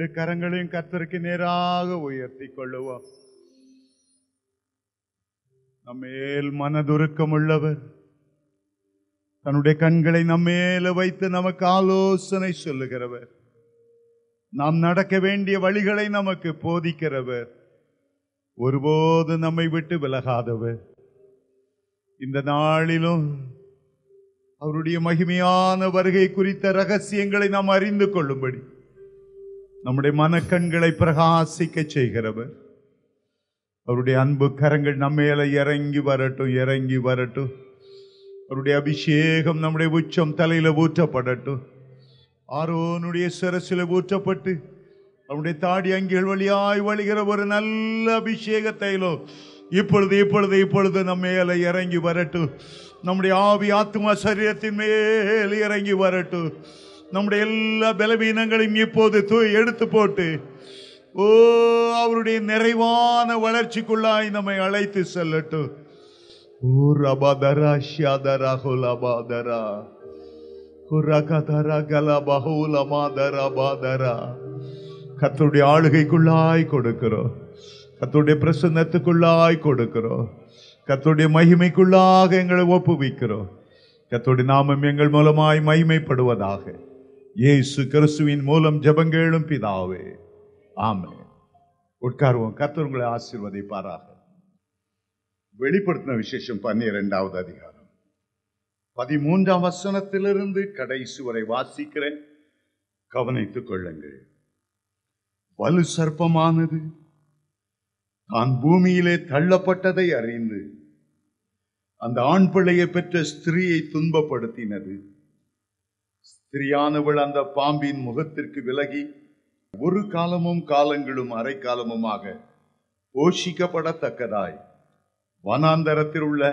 இரண்டு கரங்களையும் கர்த்தருக்கு நேராக உயர்த்தி கொள்ளுவோம் நம்மேல் மனதுருக்கம் உள்ளவர் தன்னுடைய கண்களை நம்மேல வைத்து நமக்கு ஆலோசனை சொல்லுகிறவர் நாம் நடக்க வேண்டிய வழிகளை நமக்கு போதிக்கிறவர் ஒருபோது நம்மை விட்டு விலகாதவர் இந்த நாளிலும் அவருடைய மகிமையான வருகை குறித்த ரகசியங்களை நாம் அறிந்து கொள்ளும்படி நம்முடைய மனக்கண்களை பிரகாசிக்க செய்கிறவர் அவருடைய அன்பு கரங்கள் நம்ம இறங்கி வரட்டும் இறங்கி வரட்டும் அவருடைய அபிஷேகம் நம்முடைய உச்சம் தலையில ஊற்றப்படட்டும் ஆரோனுடைய சிரசில ஊற்றப்பட்டு அவருடைய தாடி அங்கிகள் வழியாய் வழிகிற ஒரு நல்ல அபிஷேக தைலோ இப்பொழுது இப்பொழுது இப்பொழுது நம்ம மேல இறங்கி வரட்டும் நம்முடைய ஆவி ஆத்மா சரீரத்தின் மேல் இறங்கி வரட்டும் நம்முடைய எல்லா பலவீனங்களையும் இப்போது எடுத்து போட்டு ஓ அவருடைய நிறைவான வளர்ச்சிக்குள்ளாய் நம்மை அழைத்து செல்லட்டும் ஓ ரபாதரா ஷியாதரா ஹோலாபாதரா குரகதரா கலபஹூலமாதரா பாதரா கத்தருடைய ஆளுகைக்குள்ளாய் கொடுக்கிறோம் கத்தருடைய பிரசன்னத்துக்குள்ளாய் கொடுக்கிறோம் கத்தருடைய மகிமைக்குள்ளாக எங்களை ஒப்புவிக்கிறோம் கத்தோடைய நாமம் எங்கள் மூலமாய் மகிமைப்படுவதாக இயேசு கிறிஸ்துவின் மூலம் ஜபங்கேளும் பிதாவே ஆமே உட்காருவோம் கர்த்தர் உங்களை ஆசீர்வதிப்பாராக வெளிப்படுத்தின விசேஷம் பன்னிரெண்டாவது அதிகாரம் பதிமூன்றாம் வசனத்திலிருந்து கடைசி வரை வாசிக்கிறேன் கவனித்துக் கொள்ளுங்கள் வலு சர்ப்பமானது தான் பூமியிலே தள்ளப்பட்டதை அறிந்து அந்த ஆண் பிள்ளையை பெற்ற ஸ்திரீயை துன்பப்படுத்தினது திரியானவள் அந்த பாம்பின் முகத்திற்கு விலகி ஒரு காலமும் காலங்களும் அரை காலமுமாக போஷிக்கப்படத்தக்கதாய் வனாந்தரத்தில் உள்ள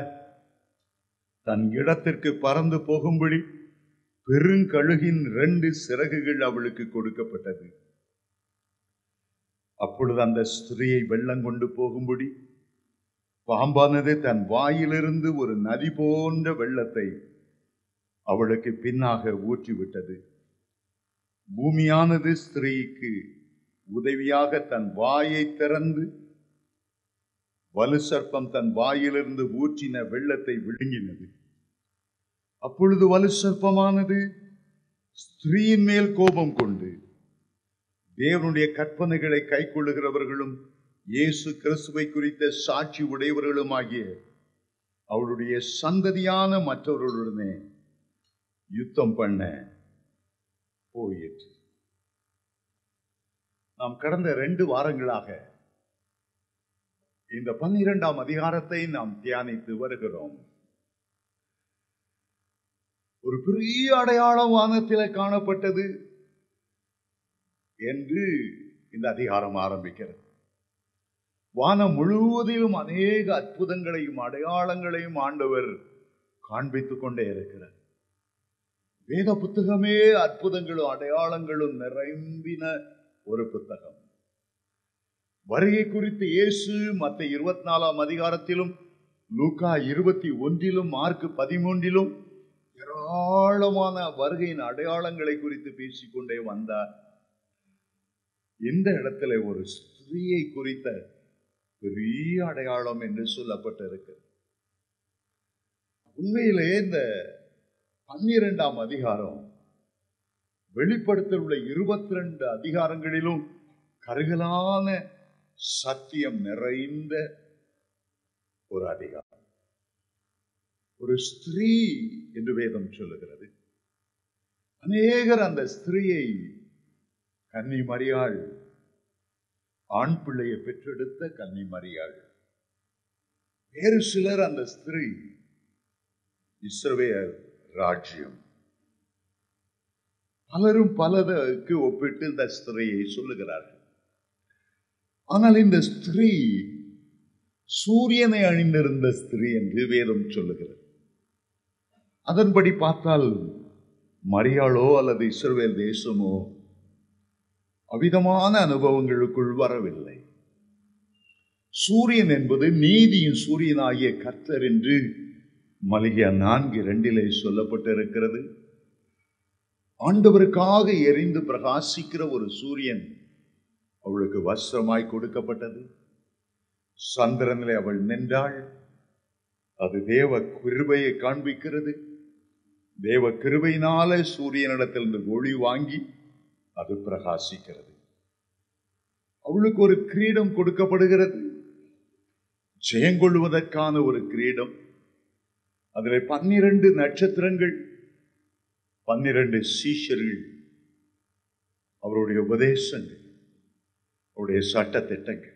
தன் இடத்திற்கு பறந்து போகும்படி பெருங்கழுகின் ரெண்டு சிறகுகள் அவளுக்கு கொடுக்கப்பட்டது அப்பொழுது அந்த ஸ்திரியை வெள்ளம் கொண்டு போகும்படி பாம்பானது தன் வாயிலிருந்து ஒரு நதி போன்ற வெள்ளத்தை அவளுக்கு பின்னாக ஊற்றிவிட்டது பூமியானது ஸ்திரீக்கு உதவியாக தன் வாயை திறந்து வலு சர்ப்பம் தன் வாயிலிருந்து ஊற்றின வெள்ளத்தை விழுங்கினது அப்பொழுது வலு சர்ப்பமானது ஸ்திரீயின் மேல் கோபம் கொண்டு தேவனுடைய கற்பனைகளை கைக்கொள்ளுகிறவர்களும் இயேசு கிறிஸ்துவை குறித்த சாட்சி உடையவர்களும் ஆகிய அவளுடைய சந்ததியான மற்றவர்களுடனே யுத்தம் பண்ண போயிற்று நாம் கடந்த ரெண்டு வாரங்களாக இந்த பன்னிரெண்டாம் அதிகாரத்தை நாம் தியானித்து வருகிறோம் ஒரு பெரிய அடையாளம் வானத்தில் காணப்பட்டது என்று இந்த அதிகாரம் ஆரம்பிக்கிறது வானம் முழுவதிலும் அநேக அற்புதங்களையும் அடையாளங்களையும் ஆண்டவர் காண்பித்துக் கொண்டே இருக்கிறார் வேத புத்தகமே அற்புதங்களும் அடையாளங்களும் நிறைம்பின ஒரு புத்தகம் வருகை குறித்து இயேசு மற்ற இருபத்தி நாலாம் அதிகாரத்திலும் லூகா இருபத்தி ஒன்றிலும் மார்க் பதிமூன்றிலும் ஏராளமான வருகையின் அடையாளங்களை குறித்து பேசிக்கொண்டே வந்தார் இந்த இடத்துல ஒரு ஸ்திரீயை குறித்த பெரிய அடையாளம் என்று சொல்லப்பட்டிருக்கு உண்மையிலே இந்த பன்னிரெண்டாம் அதிகாரம் வெளிப்படுத்தல் உள்ள இருபத்தி ரெண்டு அதிகாரங்களிலும் கருகலான சத்தியம் நிறைந்த ஒரு அதிகாரம் ஒரு ஸ்திரீ என்று வேதம் சொல்லுகிறது அநேகர் அந்த ஸ்திரீயை கன்னி மறியாள் ஆண் பிள்ளையை பெற்றெடுத்த கன்னி மறியாள் வேறு சிலர் அந்த ஸ்திரீ இஸ்ரவேல் ராஜ்யம் பலரும் பலருக்கு ஒப்பிட்டு இந்த ஸ்திரையை சொல்லுகிறார்கள் ஆனால் இந்த ஸ்திரீ சூரியனை அணிந்திருந்த ஸ்திரீ என்று வேதம் சொல்லுகிறது அதன்படி பார்த்தால் மரியாளோ அல்லது இஸ்ரவேல் தேசமோ அவிதமான அனுபவங்களுக்குள் வரவில்லை சூரியன் என்பது நீதியின் சூரியனாகிய கர்த்தர் என்று மளிகை நான்கு இரண்டிலே சொல்லப்பட்டிருக்கிறது ஆண்டவருக்காக எரிந்து பிரகாசிக்கிற ஒரு சூரியன் அவளுக்கு வஸ்திரமாய் கொடுக்கப்பட்டது சந்திரனிலே அவள் நின்றாள் அது தேவ கிருபையை காண்பிக்கிறது தேவ கிருபையினால சூரியனிடத்திலிருந்து ஒளி வாங்கி அது பிரகாசிக்கிறது அவளுக்கு ஒரு கிரீடம் கொடுக்கப்படுகிறது ஜெயங்கொள்வதற்கான ஒரு கிரீடம் அதில் பன்னிரண்டு நட்சத்திரங்கள் பன்னிரண்டு சீஷர்கள் அவருடைய உபதேசங்கள் அவருடைய சட்ட திட்டங்கள்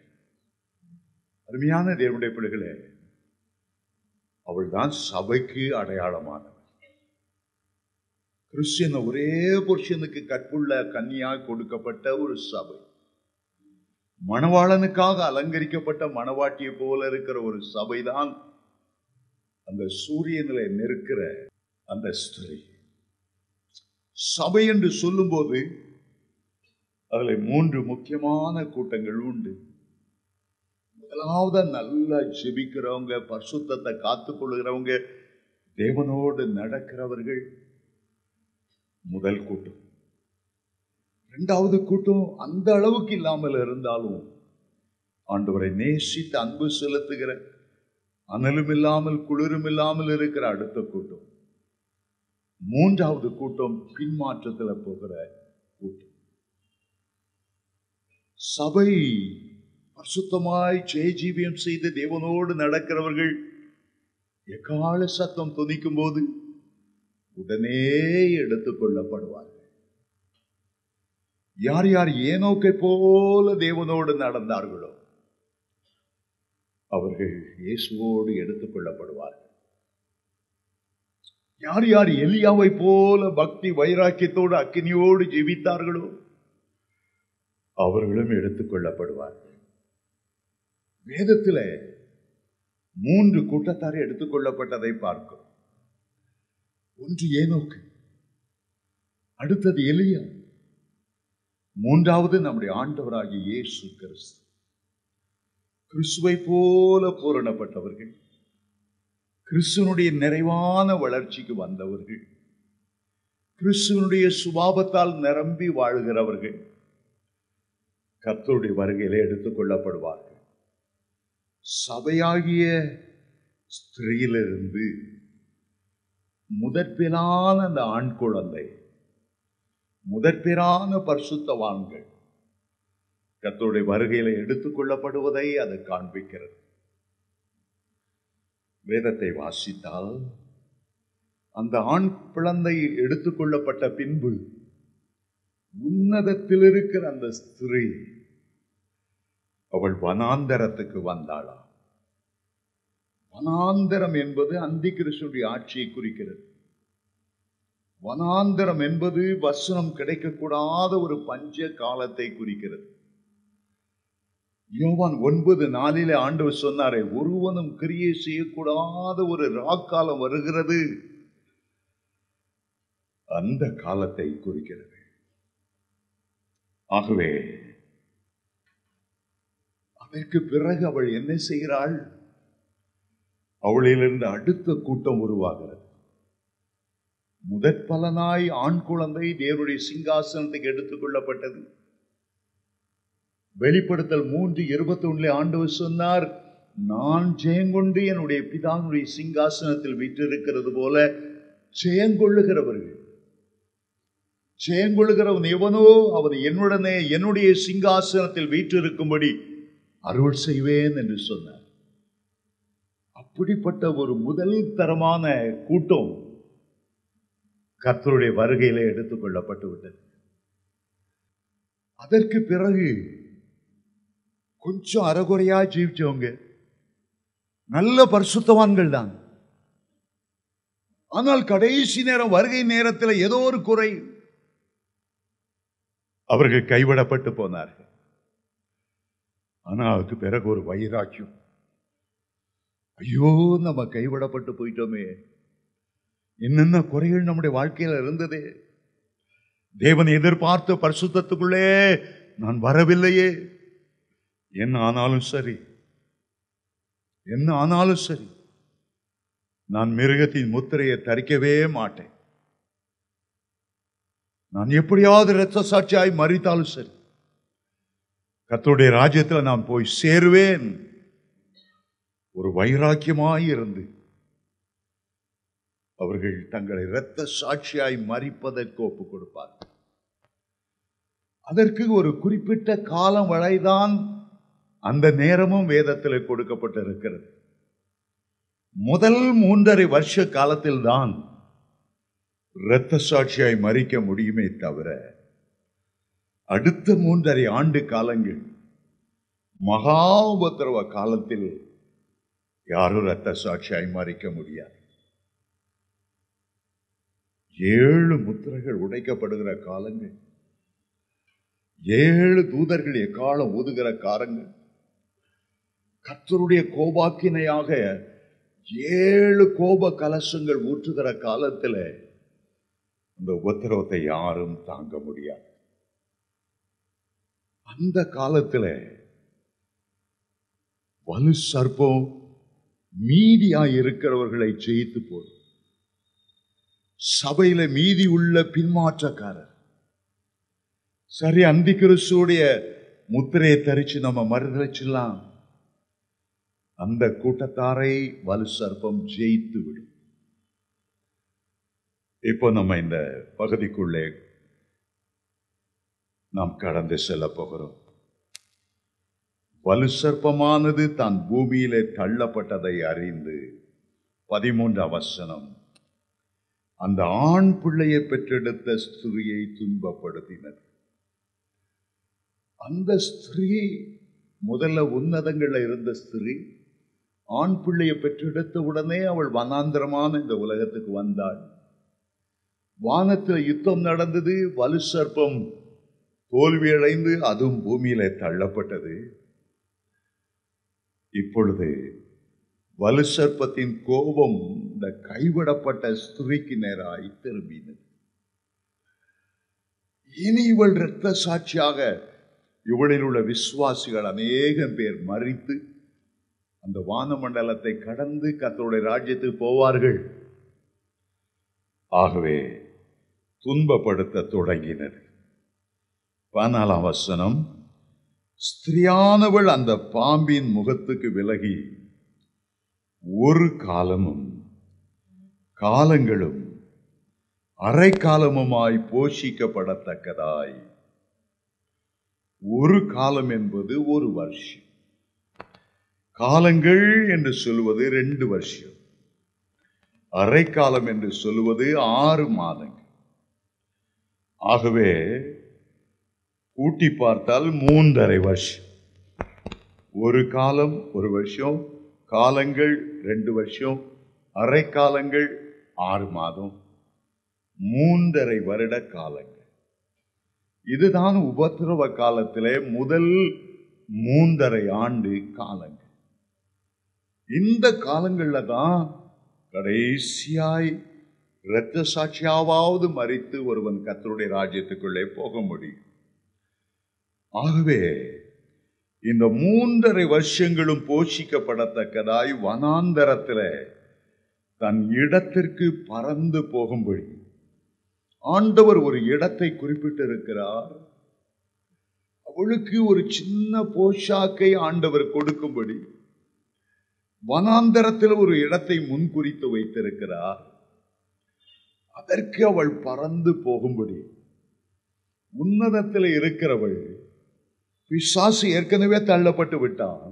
அருமையான தேவனுடைய பிள்ளைகளே அவள் தான் சபைக்கு அடையாளமானவர் கிறிஸ்டியன் ஒரே புருஷனுக்கு கற்புள்ள கன்னியாக கொடுக்கப்பட்ட ஒரு சபை மணவாளனுக்காக அலங்கரிக்கப்பட்ட மணவாட்டியை போல இருக்கிற ஒரு சபைதான் அந்த சூரியனில் நிற்கிற அந்த ஸ்திரீ சபை என்று சொல்லும்போது அதில் மூன்று முக்கியமான கூட்டங்கள் உண்டு முதலாவது நல்லா ஜெபிக்கிறவங்க காத்துக் காத்துக்கொள்கிறவங்க தேவனோடு நடக்கிறவர்கள் முதல் கூட்டம் ரெண்டாவது கூட்டம் அந்த அளவுக்கு இல்லாமல் இருந்தாலும் ஆண்டவரை நேசித்து அன்பு செலுத்துகிற அனலும் இல்லாமல் குளிரும் இல்லாமல் இருக்கிற அடுத்த கூட்டம் மூன்றாவது கூட்டம் பின்மாற்றத்தில் போகிற கூட்டம் சபை அசுத்தமாய் ஜெயஜீவியம் செய்து தேவனோடு நடக்கிறவர்கள் எக்கால சத்தம் துணிக்கும் போது உடனே எடுத்துக்கொள்ளப்படுவார்கள் யார் யார் ஏனோக்கை போல தேவனோடு நடந்தார்களோ அவர்கள் இயேசுவோடு எடுத்துக்கொள்ளப்படுவார்கள் யார் யார் எலியாவை போல பக்தி வைராக்கியத்தோடு அக்கினியோடு ஜீவித்தார்களோ அவர்களும் எடுத்துக்கொள்ளப்படுவார்கள் வேதத்தில் மூன்று கூட்டத்தார் எடுத்துக்கொள்ளப்பட்டதை பார்க்கும் ஒன்று ஏனோக்கு அடுத்தது எலியா மூன்றாவது நம்முடைய ஆண்டவராகிய இயேசு கிறிஸ்து கிறிஸ்துவை போல பூரணப்பட்டவர்கள் கிறிஸ்துவனுடைய நிறைவான வளர்ச்சிக்கு வந்தவர்கள் கிறிஸ்துவனுடைய சுபாபத்தால் நிரம்பி வாழ்கிறவர்கள் கர்த்தருடைய வருகையிலே எடுத்துக் கொள்ளப்படுவார்கள் சபையாகிய ஸ்திரீயிலிருந்து முதற்பிலான அந்த ஆண் குழந்தை முதற்பெறான பரிசுத்தவான்கள் கத்தருடைய வருகையில் எடுத்துக்கொள்ளப்படுவதை அது காண்பிக்கிறது வேதத்தை வாசித்தால் அந்த ஆண் குழந்தை எடுத்துக்கொள்ளப்பட்ட பின்பு உன்னதத்தில் இருக்கிற அந்த ஸ்திரீ அவள் வனாந்தரத்துக்கு வந்தாளா வனாந்தரம் என்பது அந்தி கிருஷ்ணனுடைய ஆட்சியை குறிக்கிறது வனாந்தரம் என்பது வசனம் கிடைக்கக்கூடாத ஒரு பஞ்ச காலத்தை குறிக்கிறது யோவான் ஒன்பது நாளிலே ஆண்டு சொன்னாரே ஒருவனும் கிரியை செய்யக்கூடாத ஒரு ராக்காலம் வருகிறது அந்த காலத்தை குறிக்கிறது ஆகவே அதற்கு பிறகு அவள் என்ன செய்கிறாள் அவளிலிருந்து அடுத்த கூட்டம் உருவாகிறது முதற் பலனாய் ஆண் குழந்தை தேவருடைய சிங்காசனத்துக்கு எடுத்துக் கொள்ளப்பட்டது வெளிப்படுத்தல் மூன்று இருபத்தி ஒன்றில் ஆண்டவர் சொன்னார் நான் ஜெயங்கொண்டு என்னுடைய பிதாவுடைய சிங்காசனத்தில் விற்றிருக்கிறது போல ஜெயங்கொள்ளுகிறவர்கள் ஜெயங்கொள்ளுகிறவன் எவனோ அவன் என்னுடனே என்னுடைய சிங்காசனத்தில் வீற்றிருக்கும்படி அருள் செய்வேன் என்று சொன்னார் அப்படிப்பட்ட ஒரு முதல் தரமான கூட்டம் கர்த்தருடைய வருகையில எடுத்துக்கொள்ளப்பட்டு விட்டது அதற்கு பிறகு கொஞ்சம் அறகுறையாக ஜீவிச்சவங்க நல்ல பரிசுத்தவான்கள் தான் ஆனால் கடைசி நேரம் வருகை நேரத்தில் ஏதோ ஒரு குறை அவர்கள் கைவிடப்பட்டு போனார்கள் ஆனால் அதுக்கு பிறகு ஒரு வைராக்கியம் ஐயோ நம்ம கைவிடப்பட்டு போயிட்டோமே என்னென்ன குறைகள் நம்முடைய வாழ்க்கையில் இருந்தது தேவன் எதிர்பார்த்த பரிசுத்தத்துக்குள்ளே நான் வரவில்லையே என்ன ஆனாலும் சரி என்ன ஆனாலும் சரி நான் மிருகத்தின் முத்திரையை தரிக்கவே மாட்டேன் நான் எப்படியாவது இரத்த சாட்சியாய் மறித்தாலும் சரி கத்தோடைய ராஜ்யத்தில் நான் போய் சேருவேன் ஒரு வைராக்கியமாய் இருந்து அவர்கள் தங்களை இரத்த சாட்சியாய் மறிப்பதற்கு ஒப்புக் கொடுப்பார்கள் அதற்கு ஒரு குறிப்பிட்ட காலம் வரைதான் அந்த நேரமும் வேதத்தில் கொடுக்கப்பட்டிருக்கிறது முதல் மூன்றரை வருஷ காலத்தில்தான் இரத்த சாட்சியாய் மறிக்க முடியுமே தவிர அடுத்த மூன்றரை ஆண்டு காலங்கள் மகா உபத்திரவ காலத்தில் யாரும் இரத்த சாட்சியாய் மறிக்க முடியாது ஏழு முத்திரைகள் உடைக்கப்படுகிற காலங்கள் ஏழு தூதர்கள் எக்காலம் ஒதுகிற காலங்கள் கத்தருடைய கோபாக்கினையாக ஏழு கோப கலசங்கள் ஊற்றுகிற காலத்தில் அந்த உபத்திரவத்தை யாரும் தாங்க முடியாது அந்த காலத்தில் வலு சர்ப்பம் மீதியா இருக்கிறவர்களை ஜெயித்து போடும் சபையில மீதி உள்ள பின்மாற்றக்காரர் சரி அந்தி கிறிஸ்துடைய முத்திரையை தரிச்சு நம்ம மறுதளிச்சிடலாம் அந்த கூட்டத்தாரை வலு சர்ப்பம் ஜெயித்து விடும் இப்போ நம்ம இந்த பகுதிக்குள்ளே நாம் கடந்து செல்ல போகிறோம் வலு சர்ப்பமானது தான் பூமியிலே தள்ளப்பட்டதை அறிந்து பதிமூன்று அவசனம் அந்த ஆண் பிள்ளையை பெற்றெடுத்த ஸ்திரியை துன்பப்படுத்தினர் அந்த ஸ்திரீ முதல்ல உன்னதங்களில் இருந்த ஸ்திரீ ஆண் பிள்ளையை பெற்றெடுத்த உடனே அவள் வனாந்திரமான இந்த உலகத்துக்கு வந்தாள் வானத்தில் யுத்தம் நடந்தது வலு சர்ப்பம் தோல்வியடைந்து அதுவும் பூமியில தள்ளப்பட்டது இப்பொழுது வலு சர்ப்பத்தின் கோபம் இந்த கைவிடப்பட்ட ஸ்திரீக்கு நேராய் திரும்பினது இனி இவள் இரத்த சாட்சியாக இவளில் உள்ள விசுவாசிகள் அநேகம் பேர் மறித்து அந்த வான மண்டலத்தை கடந்து கத்தருடைய ராஜ்யத்துக்கு போவார்கள் ஆகவே துன்பப்படுத்த தொடங்கினர் பதினாலாம் வசனம் ஸ்திரியானவள் அந்த பாம்பின் முகத்துக்கு விலகி ஒரு காலமும் காலங்களும் அரை காலமுமாய் போஷிக்கப்படத்தக்கதாய் ஒரு காலம் என்பது ஒரு வருஷம் காலங்கள் என்று சொல்வது ரெண்டு வருஷம் அரைக்காலம் என்று சொல்வது ஆறு மாதங்கள் ஆகவே கூட்டி பார்த்தால் மூன்றரை வருஷம் ஒரு காலம் ஒரு வருஷம் காலங்கள் ரெண்டு வருஷம் அரை காலங்கள் ஆறு மாதம் மூன்றரை வருட காலங்கள் இதுதான் உபத்திரவ காலத்திலே முதல் மூன்றரை ஆண்டு காலங்கள் இந்த காலங்களில் தான் கடைசியாய் இரத்த சாட்சியாவது மறித்து ஒருவன் கத்தருடைய ராஜ்யத்துக்குள்ளே போக முடியும் ஆகவே இந்த மூன்றரை வருஷங்களும் போஷிக்கப்படத்தக்கதாய் வனாந்தரத்தில் தன் இடத்திற்கு பறந்து போகும்படி ஆண்டவர் ஒரு இடத்தை குறிப்பிட்டிருக்கிறார் அவளுக்கு ஒரு சின்ன போஷாக்கை ஆண்டவர் கொடுக்கும்படி வனாந்தரத்தில் ஒரு இடத்தை முன்குறித்து வைத்திருக்கிறார் அதற்கு அவள் பறந்து போகும்படி உன்னதத்தில் இருக்கிறவள் பிசாசு ஏற்கனவே தள்ளப்பட்டு விட்டான்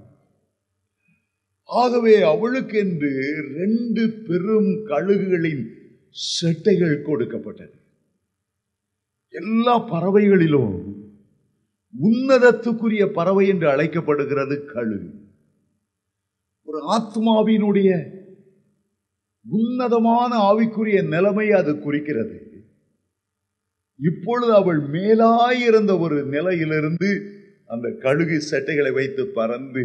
ஆகவே அவளுக்கு என்று ரெண்டு பெரும் கழுகுகளின் செட்டைகள் கொடுக்கப்பட்டது எல்லா பறவைகளிலும் உன்னதத்துக்குரிய பறவை என்று அழைக்கப்படுகிறது கழுகு ஒரு ஆத்மாவினுடைய உன்னதமான ஆவிக்குரிய நிலைமை அது குறிக்கிறது இப்பொழுது அவள் மேலாயிருந்த ஒரு நிலையிலிருந்து அந்த கழுகு சட்டைகளை வைத்து பறந்து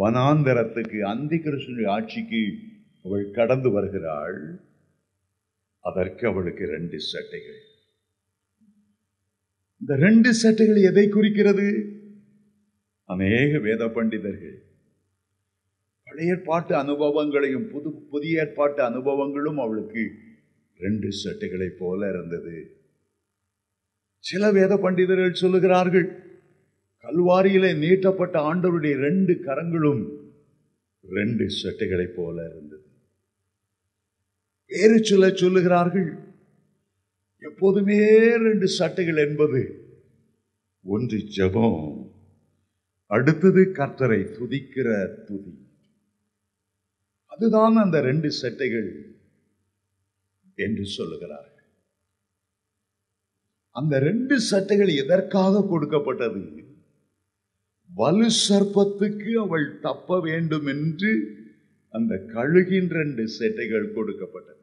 வனாந்தரத்துக்கு அந்தி கிருஷ்ணனுடைய ஆட்சிக்கு அவள் கடந்து வருகிறாள் அதற்கு அவளுக்கு ரெண்டு சட்டைகள் இந்த ரெண்டு சட்டைகள் எதை குறிக்கிறது அநேக வேத பண்டிதர்கள் பழைய ஏற்பாட்டு அனுபவங்களையும் புது புதிய ஏற்பாட்டு அனுபவங்களும் அவளுக்கு ரெண்டு சட்டைகளை போல இருந்தது சில வேத பண்டிதர்கள் சொல்லுகிறார்கள் கல்வாரியிலே நீட்டப்பட்ட ஆண்டவருடைய ரெண்டு கரங்களும் ரெண்டு சட்டைகளைப் போல இருந்தது வேறு சில சொல்லுகிறார்கள் எப்போதுமே ரெண்டு சட்டைகள் என்பது ஒன்று ஜபம் அடுத்தது கர்த்தரை துதிக்கிற துதி அதுதான் அந்த ரெண்டு செட்டைகள் என்று சொல்லுகிறார்கள் அந்த ரெண்டு சட்டைகள் எதற்காக கொடுக்கப்பட்டது வலு சர்ப்பத்துக்கு அவள் தப்ப வேண்டும் என்று அந்த கழுகின் ரெண்டு சட்டைகள் கொடுக்கப்பட்டது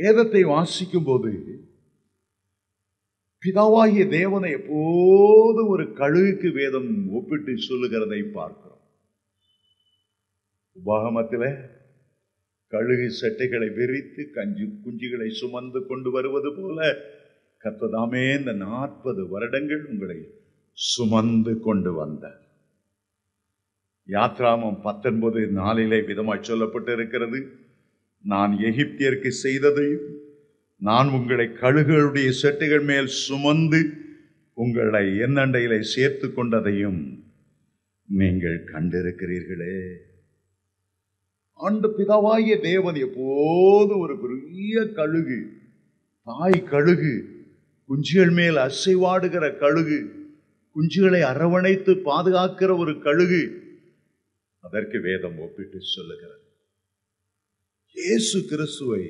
வேதத்தை வாசிக்கும் போது பிதாவாகிய தேவனை எப்போது ஒரு கழுகுக்கு வேதம் ஒப்பிட்டு சொல்லுகிறதை பார்க்கிறோம் உபாகமத்தில் கழுகு சட்டைகளை விரித்து கஞ்சி குஞ்சுகளை சுமந்து கொண்டு வருவது போல கத்ததாமே இந்த நாற்பது வருடங்கள் உங்களை சுமந்து கொண்டு வந்த யாத்ராமம் பத்தொன்பது நாளிலே விதமாய் சொல்லப்பட்டு இருக்கிறது நான் எகிப்தியருக்கு செய்ததையும் நான் உங்களை கழுகுகளுடைய செட்டுகள் மேல் சுமந்து உங்களை என்னண்டையிலே சேர்த்து கொண்டதையும் நீங்கள் கண்டிருக்கிறீர்களே ஆண்டு பிதாவாகிய தேவன் எப்போது ஒரு பெரிய கழுகு தாய் கழுகு குஞ்சுகள் மேல் அசைவாடுகிற கழுகு குஞ்சுகளை அரவணைத்து பாதுகாக்கிற ஒரு கழுகு அதற்கு வேதம் ஒப்பிட்டு சொல்லுகிறது இயேசு கிறிஸ்துவை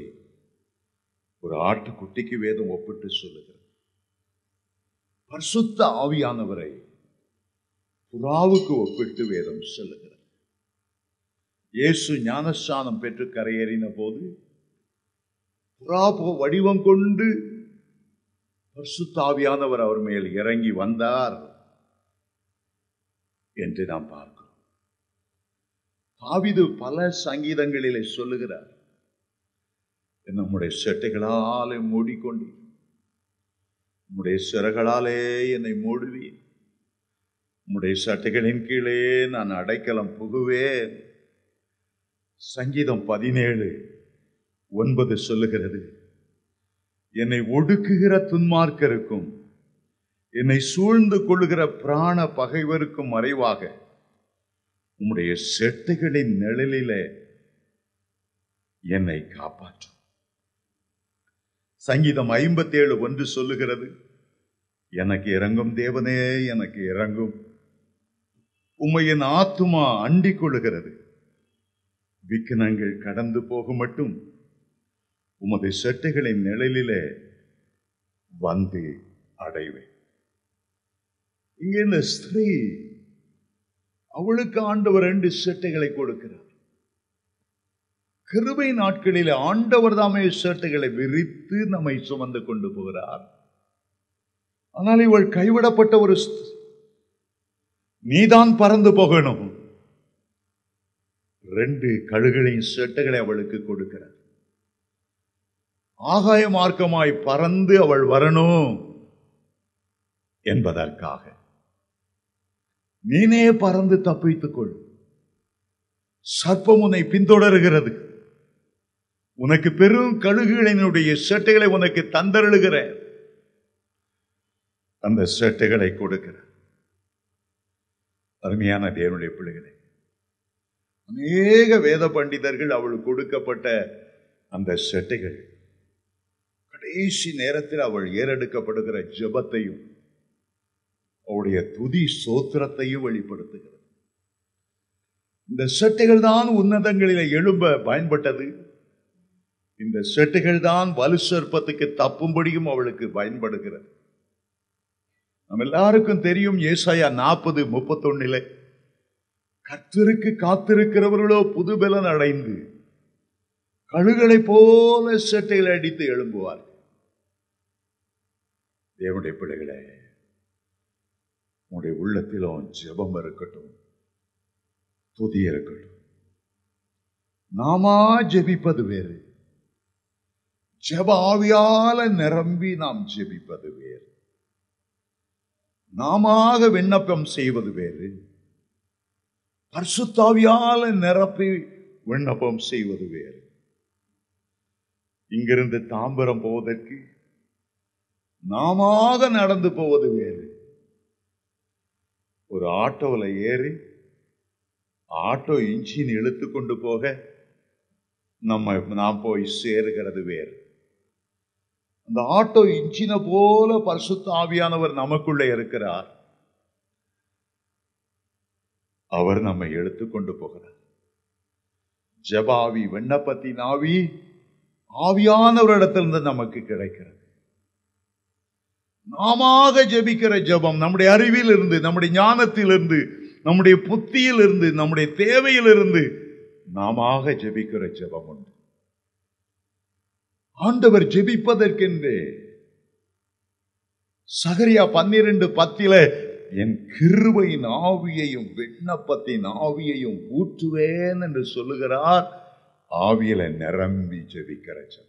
ஒரு ஆட்டுக்குட்டிக்கு வேதம் ஒப்பிட்டு சொல்லுகிறது பரிசுத்த ஆவியானவரை புறாவுக்கு ஒப்பிட்டு வேதம் சொல்லுகிறது இயேசு ஞானஸ்தானம் பெற்று கரையேறின போது புறாபோ வடிவம் கொண்டு பர்சுத்தாவியானவர் அவர் மேல் இறங்கி வந்தார் என்று நாம் பார்க்கிறோம் தாவிது பல சங்கீதங்களிலே சொல்லுகிறார் நம்முடைய செட்டைகளாலே மூடிக்கொண்டு உம்முடைய சிறகளாலே என்னை மூடுவேன் உம்முடைய சட்டைகளின் கீழே நான் அடைக்கலம் புகுவேன் சங்கீதம் பதினேழு ஒன்பது சொல்லுகிறது என்னை ஒடுக்குகிற துன்மார்க்கருக்கும் என்னை சூழ்ந்து கொள்கிற பிராண பகைவருக்கும் மறைவாக உம்முடைய செட்டுகளின் நிழலில என்னை காப்பாற்றும் சங்கீதம் ஐம்பத்தேழு ஒன்று சொல்லுகிறது எனக்கு இறங்கும் தேவனே எனக்கு இறங்கும் உம்மையின் ஆத்துமா அண்டிக் கொள்கிறது விக்கினங்கள் கடந்து போக மட்டும் உமது சட்டைகளின் நிழலிலே வந்து அடைவேன் இங்கே இந்த ஸ்திரீ அவளுக்கு ஆண்டவர் ரெண்டு சட்டைகளை கொடுக்கிறார் கிருபை நாட்களில் ஆண்டவர் தாமே சட்டைகளை விரித்து நம்மை சுமந்து கொண்டு போகிறார் ஆனால் இவள் கைவிடப்பட்ட ஒரு நீதான் பறந்து போகணும் ரெண்டு கழுகுகளின் சேட்டைகளை அவளுக்கு கொடுக்கிறார் ஆகாய மார்க்கமாய் பறந்து அவள் வரணும் என்பதற்காக நீனே பறந்து தப்பித்துக் கொள் சர்ப்பம் உன்னை பின்தொடர்கிறது உனக்கு பெரும் கழுகுகளினுடைய சேட்டைகளை உனக்கு தந்தருளுகிற அந்த சேட்டைகளை கொடுக்கிற அருமையான தேவனுடைய பிள்ளைகளை அநேக வேத பண்டிதர்கள் அவளுக்கு கொடுக்கப்பட்ட அந்த செட்டைகள் கடைசி நேரத்தில் அவள் ஏறெடுக்கப்படுகிற ஜபத்தையும் அவளுடைய துதி சோத்திரத்தையும் வெளிப்படுத்துகிறது இந்த செட்டைகள் தான் உன்னதங்களில எழும்ப பயன்பட்டது இந்த செட்டுகள் தான் வலு சர்ப்பத்துக்கு தப்பும்படியும் அவளுக்கு பயன்படுகிறது நம்ம எல்லாருக்கும் தெரியும் ஏசாயா நாற்பது முப்பத்தொன்னில் கத்தருக்கு காத்திருக்கிறவர்களோ புதுபலன் அடைந்து கழுகளை போல சட்டையில் அடித்து எழும்புவார் தேவனுடைய பிள்ளைகளே உங்களுடைய உள்ளத்திலும் ஜெபம் இருக்கட்டும் துதி இருக்கட்டும் நாமா ஜெபிப்பது வேறு ஜெப ஆவியால நிரம்பி நாம் ஜெபிப்பது வேறு நாமாக விண்ணப்பம் செய்வது வேறு பர்சுத்தாவியால் நிரப்பி விண்ணப்பம் செய்வது வேறு இங்கிருந்து தாம்பரம் போவதற்கு நாம நடந்து போவது வேறு ஒரு ஆட்டோவில் ஏறி ஆட்டோ இன்ஜின் இழுத்து கொண்டு போக நம்ம நாம் போய் சேருகிறது வேறு அந்த ஆட்டோ இன்ஜினை போல பரிசுத்த ஆவியானவர் நமக்குள்ளே இருக்கிறார் அவர் நம்மை எடுத்து கொண்டு போகிறார் ஜபாவி விண்ணப்பத்தின் ஆவி ஆவியானவரிடத்திலிருந்து நமக்கு கிடைக்கிறது நாமாக ஜபிக்கிற ஜபம் நம்முடைய அறிவிலிருந்து நம்முடைய ஞானத்திலிருந்து நம்முடைய புத்தியில் இருந்து நம்முடைய தேவையிலிருந்து நாம ஜபிக்கிற ஜபம் உண்டு ஆண்டவர் ஜெபிப்பதற்கென்றே சகரியா பன்னிரண்டு பத்தில என் கிருபையின் ஆவியையும் விண்ணப்பத்தின் ஆவியையும் ஊற்றுவேன் என்று சொல்லுகிறார் ஆவியில நிரம்பி ஜெபிக்கிற ஜபம்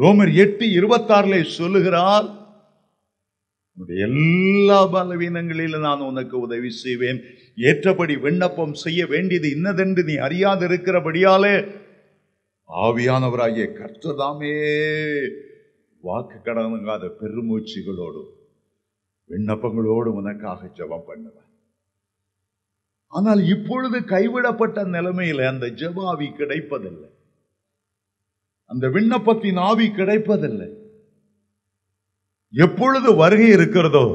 ரோமர் எட்டு இருபத்தாறுல சொல்லுகிறார் எல்லா பலவீனங்களிலும் நான் உனக்கு உதவி செய்வேன் ஏற்றபடி விண்ணப்பம் செய்ய வேண்டியது இன்னதென்று நீ அறியாது இருக்கிறபடியாலே ஆவியானவராகிய கர்த்ததாமே வாக்கு கடனுங்காத பெருமூச்சிகளோடும் விண்ணப்பங்களோடு உனக்காக ஜபம் பண்ணுவேன் ஆனால் இப்பொழுது கைவிடப்பட்ட நிலைமையில் அந்த ஜபாவி கிடைப்பதில்லை அந்த விண்ணப்பத்தின் ஆவி கிடைப்பதில்லை எப்பொழுது வருகை இருக்கிறதோ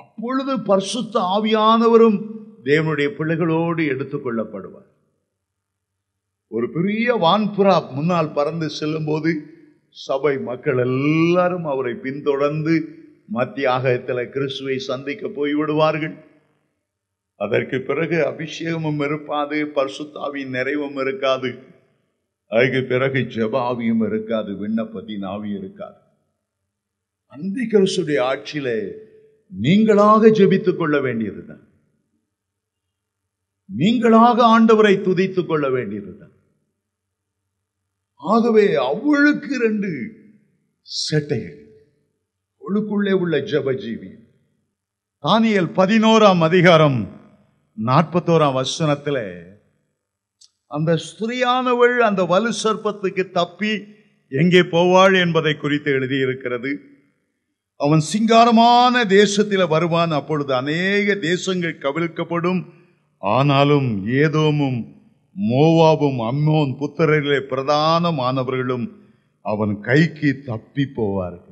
அப்பொழுது பர்சுத்த ஆவியானவரும் தேவனுடைய பிள்ளைகளோடு எடுத்துக் கொள்ளப்படுவார் ஒரு பெரிய வான்புறா முன்னால் பறந்து செல்லும் போது சபை மக்கள் எல்லாரும் அவரை பின்தொடர்ந்து மத்திய ஆகத்தில் கிறிஸ்துவை சந்திக்க போய்விடுவார்கள் அதற்கு பிறகு அபிஷேகமும் இருப்பாது பர்சுத்தாவின் நிறைவும் இருக்காது அதுக்கு பிறகு ஜபாவியும் இருக்காது விண்ணப்பத்தின் ஆவி இருக்காது அந்த கிறிஸ்துடைய ஆட்சியில நீங்களாக ஜபித்துக் கொள்ள வேண்டியதுதான் நீங்களாக ஆண்டவரை துதித்துக் கொள்ள வேண்டியதுதான் ஆகவே அவளுக்கு ரெண்டு சட்டைகள் ஒழுக்குள்ளே உள்ள ஜபஜீவி தானியல் பதினோராம் அதிகாரம் நாற்பத்தோராம் வசனத்தில் அந்த ஸ்திரியானவள் அந்த வலு சர்ப்பத்துக்கு தப்பி எங்கே போவாள் என்பதை குறித்து எழுதியிருக்கிறது அவன் சிங்காரமான தேசத்தில் வருவான் அப்பொழுது அநேக தேசங்கள் கவிழ்க்கப்படும் ஆனாலும் ஏதோமும் மோவாவும் அம்மோன் புத்தரிலே பிரதானமானவர்களும் அவன் கைக்கு தப்பி போவார்கள்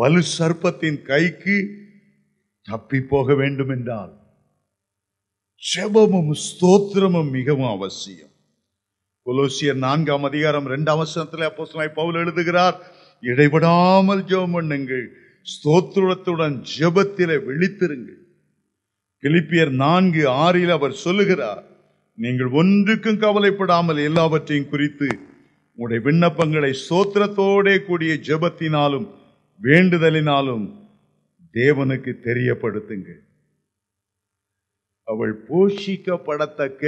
வலு சர்ப்பத்தின் கைக்கு தப்பி போக வேண்டும் என்றால் செபமும் ஸ்தோத்திரமும் மிகவும் அவசியம் கொலோசியர் நான்காம் அதிகாரம் இரண்டாம் வசனத்தில் அப்போசனாய் பவுல் எழுதுகிறார் இடைபடாமல் ஜெபம் பண்ணுங்கள் ஸ்தோத்திரத்துடன் ஜெபத்தில விழித்திருங்கள் கிளிப்பியர் நான்கு ஆறில் அவர் சொல்லுகிறார் நீங்கள் ஒன்றுக்கும் கவலைப்படாமல் எல்லாவற்றையும் குறித்து உங்களுடைய விண்ணப்பங்களை ஸ்தோத்திரத்தோடே கூடிய ஜெபத்தினாலும் வேண்டுதலினாலும் தேவனுக்கு தெரியப்படுத்துங்க அவள் போஷிக்கப்படத்தக்க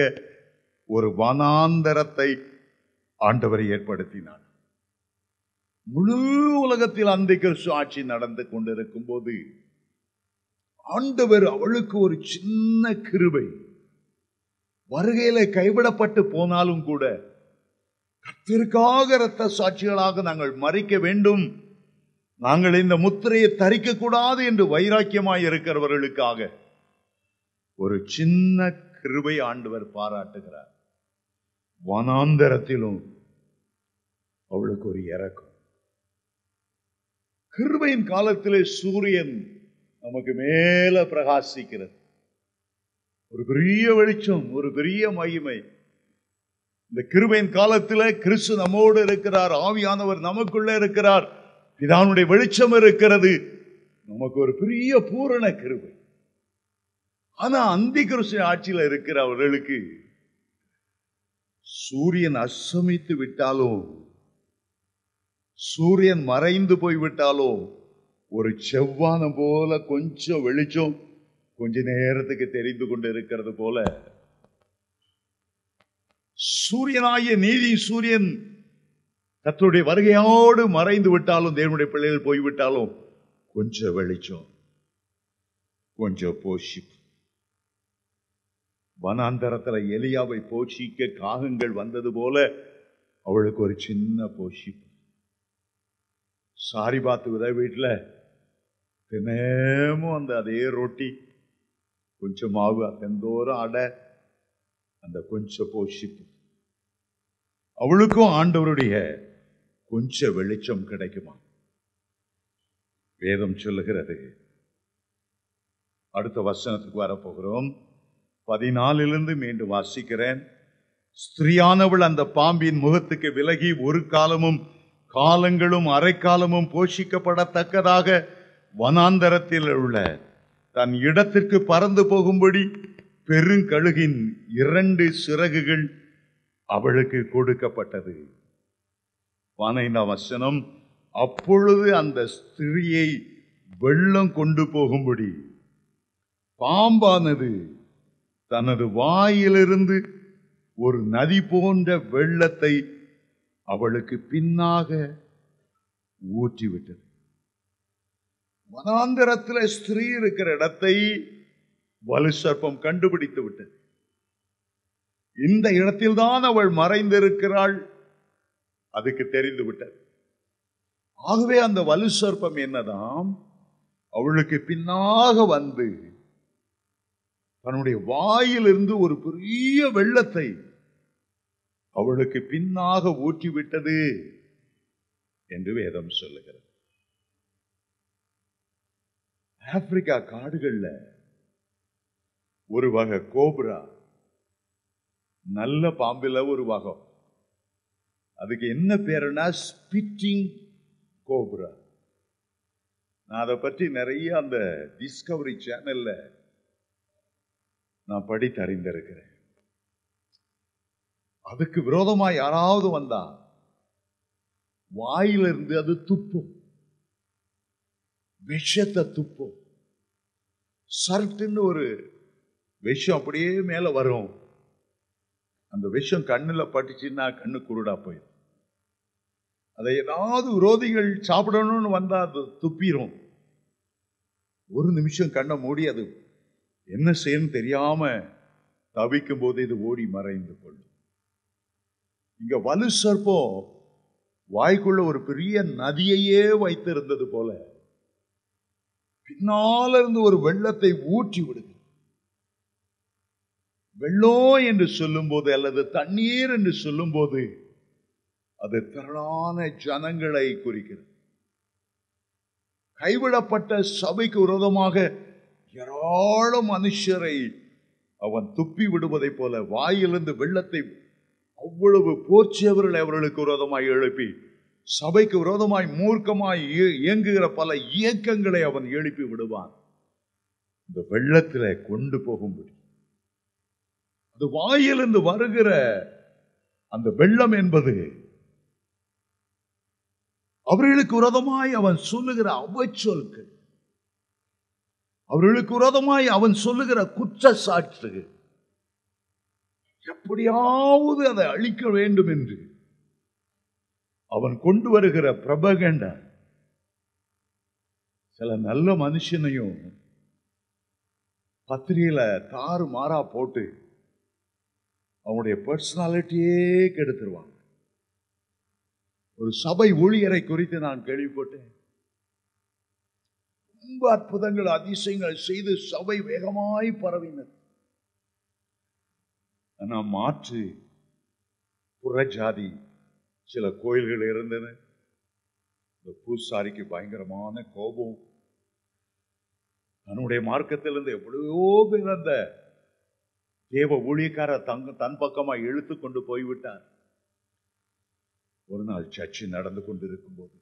ஒரு வனாந்தரத்தை ஆண்டவர் ஏற்படுத்தினார் முழு உலகத்தில் அந்திக்க சாட்சி நடந்து கொண்டிருக்கும் போது ஆண்டவர் அவளுக்கு ஒரு சின்ன கிருபை வருகையில கைவிடப்பட்டு போனாலும் கூட கத்திற்காக இரத்த சாட்சிகளாக நாங்கள் மறிக்க வேண்டும் நாங்கள் இந்த முத்திரையை தரிக்க கூடாது என்று வைராக்கியமாய் இருக்கிறவர்களுக்காக ஒரு சின்ன கிருபை ஆண்டவர் பாராட்டுகிறார் வனாந்தரத்திலும் அவளுக்கு ஒரு இறக்கம் கிருபையின் காலத்திலே சூரியன் நமக்கு மேல பிரகாசிக்கிறது ஒரு பெரிய வெளிச்சம் ஒரு பெரிய மகிமை இந்த கிருபையின் காலத்தில் கிறிஸ்து நம்மோடு இருக்கிறார் ஆவியானவர் நமக்குள்ளே இருக்கிறார் பிதானுடைய வெளிச்சம் இருக்கிறது நமக்கு ஒரு பெரிய பூரண கிருவை ஆனா அந்தி கிருஷ்ண ஆட்சியில் இருக்கிற அவர்களுக்கு சூரியன் அசமித்து விட்டாலும் சூரியன் மறைந்து போய்விட்டாலும் ஒரு செவ்வான போல கொஞ்சம் வெளிச்சம் கொஞ்ச நேரத்துக்கு தெரிந்து கொண்டு இருக்கிறது போல சூரியனாகிய நீதி சூரியன் கத்தருடைய வருகையோடு மறைந்து விட்டாலும் தேவனுடைய பிள்ளைகள் போய்விட்டாலும் கொஞ்சம் வெளிச்சம் கொஞ்சம் போஷி வனாந்தரத்தில் எலியாவை போஷிக்க காகங்கள் வந்தது போல அவளுக்கு ஒரு சின்ன போஷி சாரி பார்த்து விதை வீட்டில் தினமும் அந்த அதே ரொட்டி கொஞ்சம் மாவு அத்தந்தோறும் அடை அந்த கொஞ்சம் போஷிப்பு அவளுக்கும் ஆண்டவருடைய கொஞ்சம் வெளிச்சம் கிடைக்குமா வேதம் சொல்லுகிறது அடுத்த வசனத்துக்கு வரப்போகிறோம் பதினாலிருந்து மீண்டும் வாசிக்கிறேன் ஸ்திரியானவள் அந்த பாம்பின் முகத்துக்கு விலகி ஒரு காலமும் காலங்களும் அரைக்காலமும் போஷிக்கப்படத்தக்கதாக வனாந்தரத்தில் உள்ள தன் இடத்திற்கு பறந்து போகும்படி பெருங்கழுகின் இரண்டு சிறகுகள் அவளுக்கு கொடுக்கப்பட்டது பதினைந்தாம் வசனம் அப்பொழுது அந்த ஸ்திரியை வெள்ளம் கொண்டு போகும்படி பாம்பானது தனது வாயிலிருந்து ஒரு நதி போன்ற வெள்ளத்தை அவளுக்கு பின்னாக ஊற்றிவிட்டது வனாந்திரத்தில் ஸ்திரீ இருக்கிற இடத்தை வலு சர்ப்பம் கண்டுபிடித்து விட்டது இந்த இடத்தில்தான் அவள் மறைந்திருக்கிறாள் அதுக்கு தெரிந்து விட்டது ஆகவே அந்த வலு சர்ப்பம் என்னதாம் அவளுக்கு பின்னாக வந்து தன்னுடைய வாயிலிருந்து ஒரு பெரிய வெள்ளத்தை அவளுக்கு பின்னாக ஊற்றிவிட்டது என்று வேதம் சொல்லுகிறது ஆப்பிரிக்கா காடுகளில் ஒரு வகை கோபுரா நல்ல பாம்பில் ஒரு வகம் அதுக்கு என்ன பேருனா ஸ்பிட்டிங் கோபுரா நான் அதை பற்றி நிறைய அந்த டிஸ்கவரி சேனலில் நான் படித்து அறிந்திருக்கிறேன் அதுக்கு விரோதமாக யாராவது வந்தா வாயிலிருந்து அது துப்பும் விஷத்தை துப்பும் சர்ட்டுன்னு ஒரு விஷம் அப்படியே மேலே வரும் அந்த விஷம் கண்ணில் பட்டுச்சுன்னா கண்ணு குருடா போயிடும் அதை ஏதாவது விரோதிகள் சாப்பிடணும்னு வந்தால் அது துப்பிடும் ஒரு நிமிஷம் கண்ணை மூடி அது என்ன செய்யணும் தெரியாம தவிக்கும் போது இது ஓடி மறைந்து கொள்ளும் இங்க வலு சர்ப்போ வாய்க்குள்ள ஒரு பெரிய நதியையே வைத்திருந்தது போல பின்னால இருந்து ஒரு வெள்ளத்தை ஊற்றி விடுது வெள்ளம் என்று சொல்லும்போது அல்லது தண்ணீர் என்று சொல்லும்போது அது திரளான ஜனங்களை குறிக்கிறது கைவிடப்பட்ட சபைக்கு விரோதமாக ஏராளம் மனுஷரை அவன் துப்பி விடுவதைப் போல வாயிலிருந்து வெள்ளத்தை அவ்வளவு போர்ச்சியவர்கள் அவர்களுக்கு விரோதமாய் எழுப்பி சபைக்கு விரோதமாய் மூர்க்கமாய் இயங்குகிற பல இயக்கங்களை அவன் எழுப்பி விடுவான் இந்த வெள்ளத்தில் கொண்டு போகும்படி அது வாயிலிருந்து வருகிற அந்த வெள்ளம் என்பது அவர்களுக்கு விரோதமாய் அவன் சொல்லுகிற அவச்சொல்கள் அவர்களுக்கு விரோதமாய் அவன் சொல்லுகிற குற்ற சாட்டுகள் எப்படியாவது அதை அழிக்க வேண்டும் என்று அவன் கொண்டு வருகிற பிரபகண்ட சில நல்ல மனுஷனையும் பத்திரியில தாறு மாறா போட்டு அவனுடைய பர்சனாலிட்டியே கெடுத்துருவான் ஒரு சபை ஊழியரை குறித்து நான் கேள்விப்பட்டேன் ரொம்ப அற்புதங்கள் அதிசயங்கள் செய்து சபை வேகமாய் பரவினர் ஆனால் மாற்று புறஜாதி சில கோயில்கள் இருந்தன இந்த பூசாரிக்கு பயங்கரமான கோபம் தன்னுடைய மார்க்கத்திலிருந்து எவ்வளவோ பேர் அந்த தேவ ஊழியக்கார தங்க தன் பக்கமாக இழுத்து கொண்டு போய்விட்டார் ஒரு நாள் சர்ச்சு நடந்து கொண்டிருக்கும் போது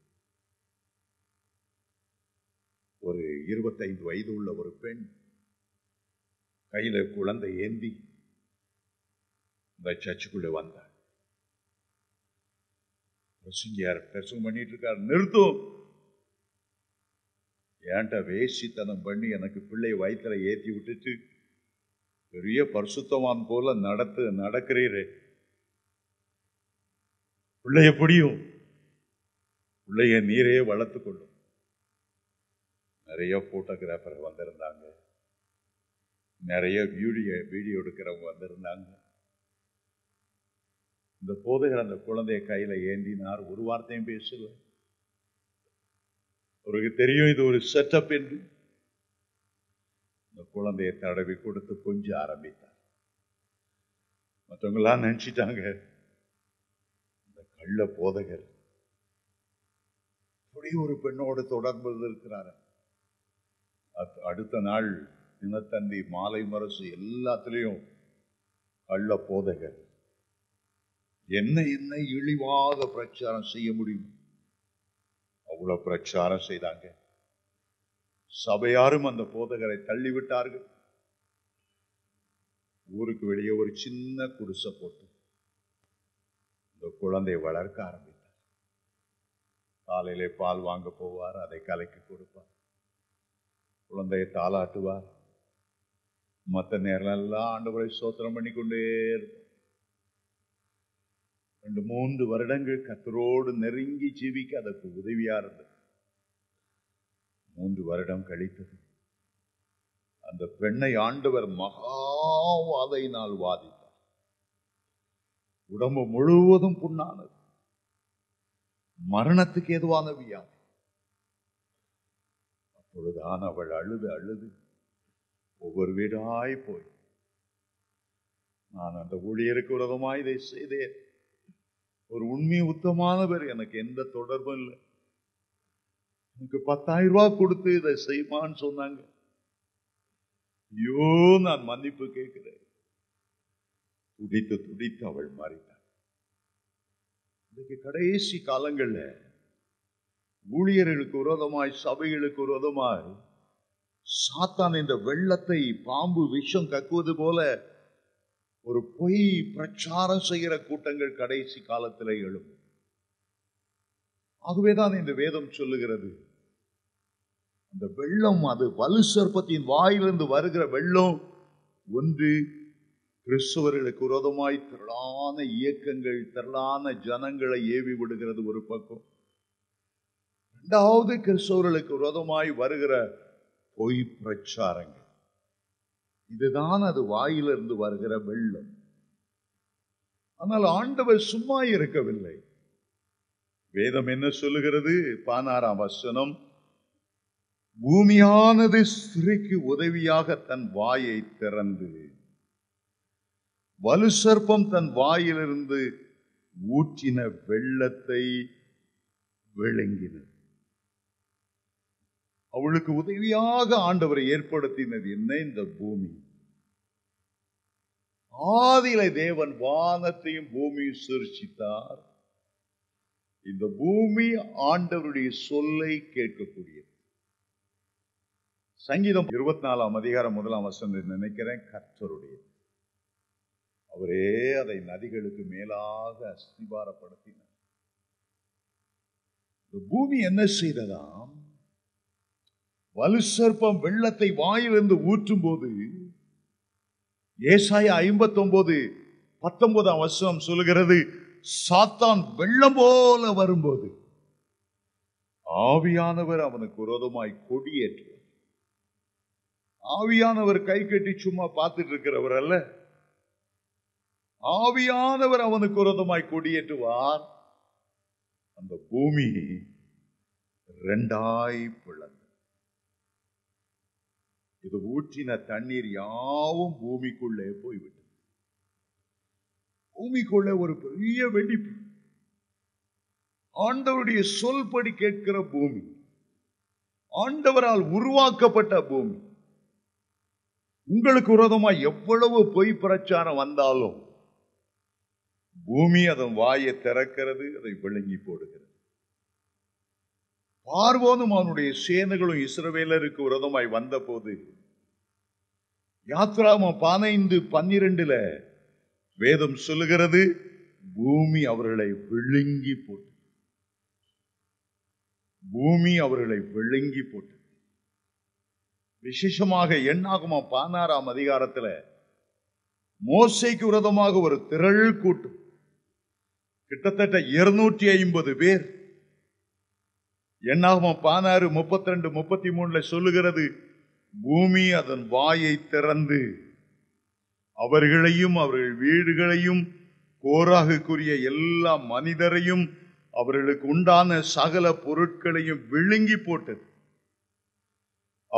ஒரு இருபத்தைந்து வயது உள்ள ஒரு பெண் கையில் குழந்தை ஏந்தி இந்த சர்ச்சுக்குள்ளே வந்தார் பிரசங்கியார் பிரசங்கம் பண்ணிட்டு இருக்கார் நிறுத்தும் ஏன்ட்ட வேசித்தனம் பண்ணி எனக்கு பிள்ளை வயிற்றில் ஏற்றி விட்டுட்டு பெரிய பரிசுத்தவான் போல நடத்து நடக்கிறீரே பிள்ளைய பிடியும் பிள்ளைய நீரையே வளர்த்து கொள்ளும் நிறைய ஃபோட்டோகிராஃபர் வந்திருந்தாங்க நிறைய வீடியோ வீடியோ எடுக்கிறவங்க வந்திருந்தாங்க இந்த போதைகள் அந்த குழந்தைய கையில் ஏந்தினார் ஒரு வார்த்தையும் பேசல அவருக்கு தெரியும் இது ஒரு செட்டப் என்று இந்த குழந்தையை தடவி கொடுத்து கொஞ்சம் ஆரம்பித்தார் மற்றவங்களாம் நினச்சிட்டாங்க நல்ல போதகர் அப்படி ஒரு பெண்ணோடு தொடர்பு இருக்கிறார் அடுத்த நாள் தினத்தந்தி மாலை மரசு எல்லாத்திலையும் அள்ள போதகர் என்ன என்ன இழிவாக பிரச்சாரம் செய்ய முடியும் அவ்வளோ பிரச்சாரம் செய்தாங்க சபையாரும் அந்த போதகரை தள்ளிவிட்டார்கள் ஊருக்கு வெளியே ஒரு சின்ன குடிசை போட்டு குழந்தை வளர்க்க ஆரம்பித்தார் காலையிலே பால் வாங்க போவார் அதை கலைக்கு கொடுப்பார் குழந்தையை தாளாட்டுவார் மற்ற நேரம் எல்லாம் ஆண்டவரை சோத்திரம் பண்ணி கொண்டே இருப்பார் ரெண்டு மூன்று வருடங்கள் கத்தரோடு நெருங்கி ஜீவிக்க அதற்கு உதவியாக இருந்தது மூன்று வருடம் கழித்தது அந்த பெண்ணை ஆண்டவர் மகாவாதையினால் வாதி உடம்பு முழுவதும் புண்ணானது மரணத்துக்கு எதுவான வியாதி அப்பொழுதான் அவள் அழுது அழுது ஒவ்வொரு வீடாய் போய் நான் அந்த ஊழியருக்கு விரதமாக இதை செய்தேன் ஒரு உண்மை உத்தமானவர் எனக்கு எந்த தொடர்பும் இல்லை எனக்கு பத்தாயிரம் ரூபாய் கொடுத்து இதை செய்வான்னு சொன்னாங்க ஐயோ நான் மன்னிப்பு கேட்கிறேன் துடித்து துடித்து அவள் மாறினாள் கடைசி காலங்களில் ஊழியர்களுக்கு விரோதமாய் சபைகளுக்கு விரோதமாய் சாத்தான் இந்த வெள்ளத்தை பாம்பு விஷம் கக்குவது போல ஒரு பொய் பிரச்சாரம் செய்கிற கூட்டங்கள் கடைசி காலத்தில் எழும் ஆகவேதான் இந்த வேதம் சொல்லுகிறது அந்த வெள்ளம் அது வலு சர்ப்பத்தின் வாயிலிருந்து வருகிற வெள்ளம் ஒன்று கிறிஸ்துவர்களுக்கு விரோதமாய் திரளான இயக்கங்கள் திரளான ஜனங்களை ஏவி விடுகிறது ஒரு பக்கம் ரெண்டாவது கிறிஸ்தவர்களுக்கு விரோதமாய் வருகிற பொய் பிரச்சாரங்கள் இதுதான் அது வாயிலிருந்து வருகிற வெள்ளம் ஆனால் ஆண்டவர் சும்மா இருக்கவில்லை வேதம் என்ன சொல்லுகிறது பானாரா வசனம் பூமியானது சிறைக்கு உதவியாக தன் வாயை திறந்து வலு சர்ப்பம் தன் வாயிலிருந்து ஊற்றின வெள்ளத்தை விளங்கினது அவளுக்கு உதவியாக ஆண்டவரை ஏற்படுத்தினது என்ன இந்த பூமி ஆதில தேவன் வானத்தையும் பூமியும் சிருஷித்தார் இந்த பூமி ஆண்டவருடைய சொல்லை கேட்கக்கூடியது சங்கீதம் இருபத்தி நாலாம் அதிகாரம் முதலாம் வசனம் நினைக்கிறேன் கர்த்தருடையது அவரே அதை நதிகளுக்கு மேலாக அஸ்திபாரப்படுத்தினார் இந்த பூமி என்ன செய்ததாம் வலு சர்ப்பம் வெள்ளத்தை வாயிலிருந்து ஊற்றும் போது ஏசாய ஐம்பத்தி ஒன்பது பத்தொன்பதாம் வருஷம் சொல்லுகிறது சாத்தான் வெள்ளம் போல வரும்போது ஆவியானவர் அவனுக்கு விரோதமாய் கொடியேற்று ஆவியானவர் கை கட்டி சும்மா பார்த்துட்டு இருக்கிறவர் அல்ல ஆவியானவர் அவனுக்கு உரதமாய் கொடியேற்றுவார் அந்த பூமி ரெண்டாய் பிளந்து இது ஊற்றின தண்ணீர் யாவும் பூமிக்குள்ளே போய்விட்டது பூமிக்குள்ளே ஒரு பெரிய வெடிப்பு ஆண்டவருடைய சொல்படி கேட்கிற பூமி ஆண்டவரால் உருவாக்கப்பட்ட பூமி உங்களுக்கு உரதமாய் எவ்வளவு பொய் பிரச்சாரம் வந்தாலும் பூமி அதன் வாயை திறக்கிறது அதை விழுங்கி போடுகிறது பார்வோனும் அவனுடைய சேனைகளும் இஸ்ரவேலருக்கு விரதமாய் வந்த போது யாத்ராமா பதினைந்து பன்னிரெண்டுல வேதம் சொல்லுகிறது பூமி அவர்களை விழுங்கி போட்டு பூமி அவர்களை விழுங்கி போட்டு விசேஷமாக எண்ணாகுமா பதினாறாம் அதிகாரத்தில் மோசைக்கு விரதமாக ஒரு திரள் கூட்டம் கிட்டத்தட்ட இருநூற்றி ஐம்பது பேர் என்னாகும் பானாறு முப்பத்தி ரெண்டு முப்பத்தி மூணுல சொல்லுகிறது பூமி அதன் வாயை திறந்து அவர்களையும் அவர்கள் வீடுகளையும் கோராகுக்குரிய எல்லா மனிதரையும் அவர்களுக்கு உண்டான சகல பொருட்களையும் விழுங்கி போட்டது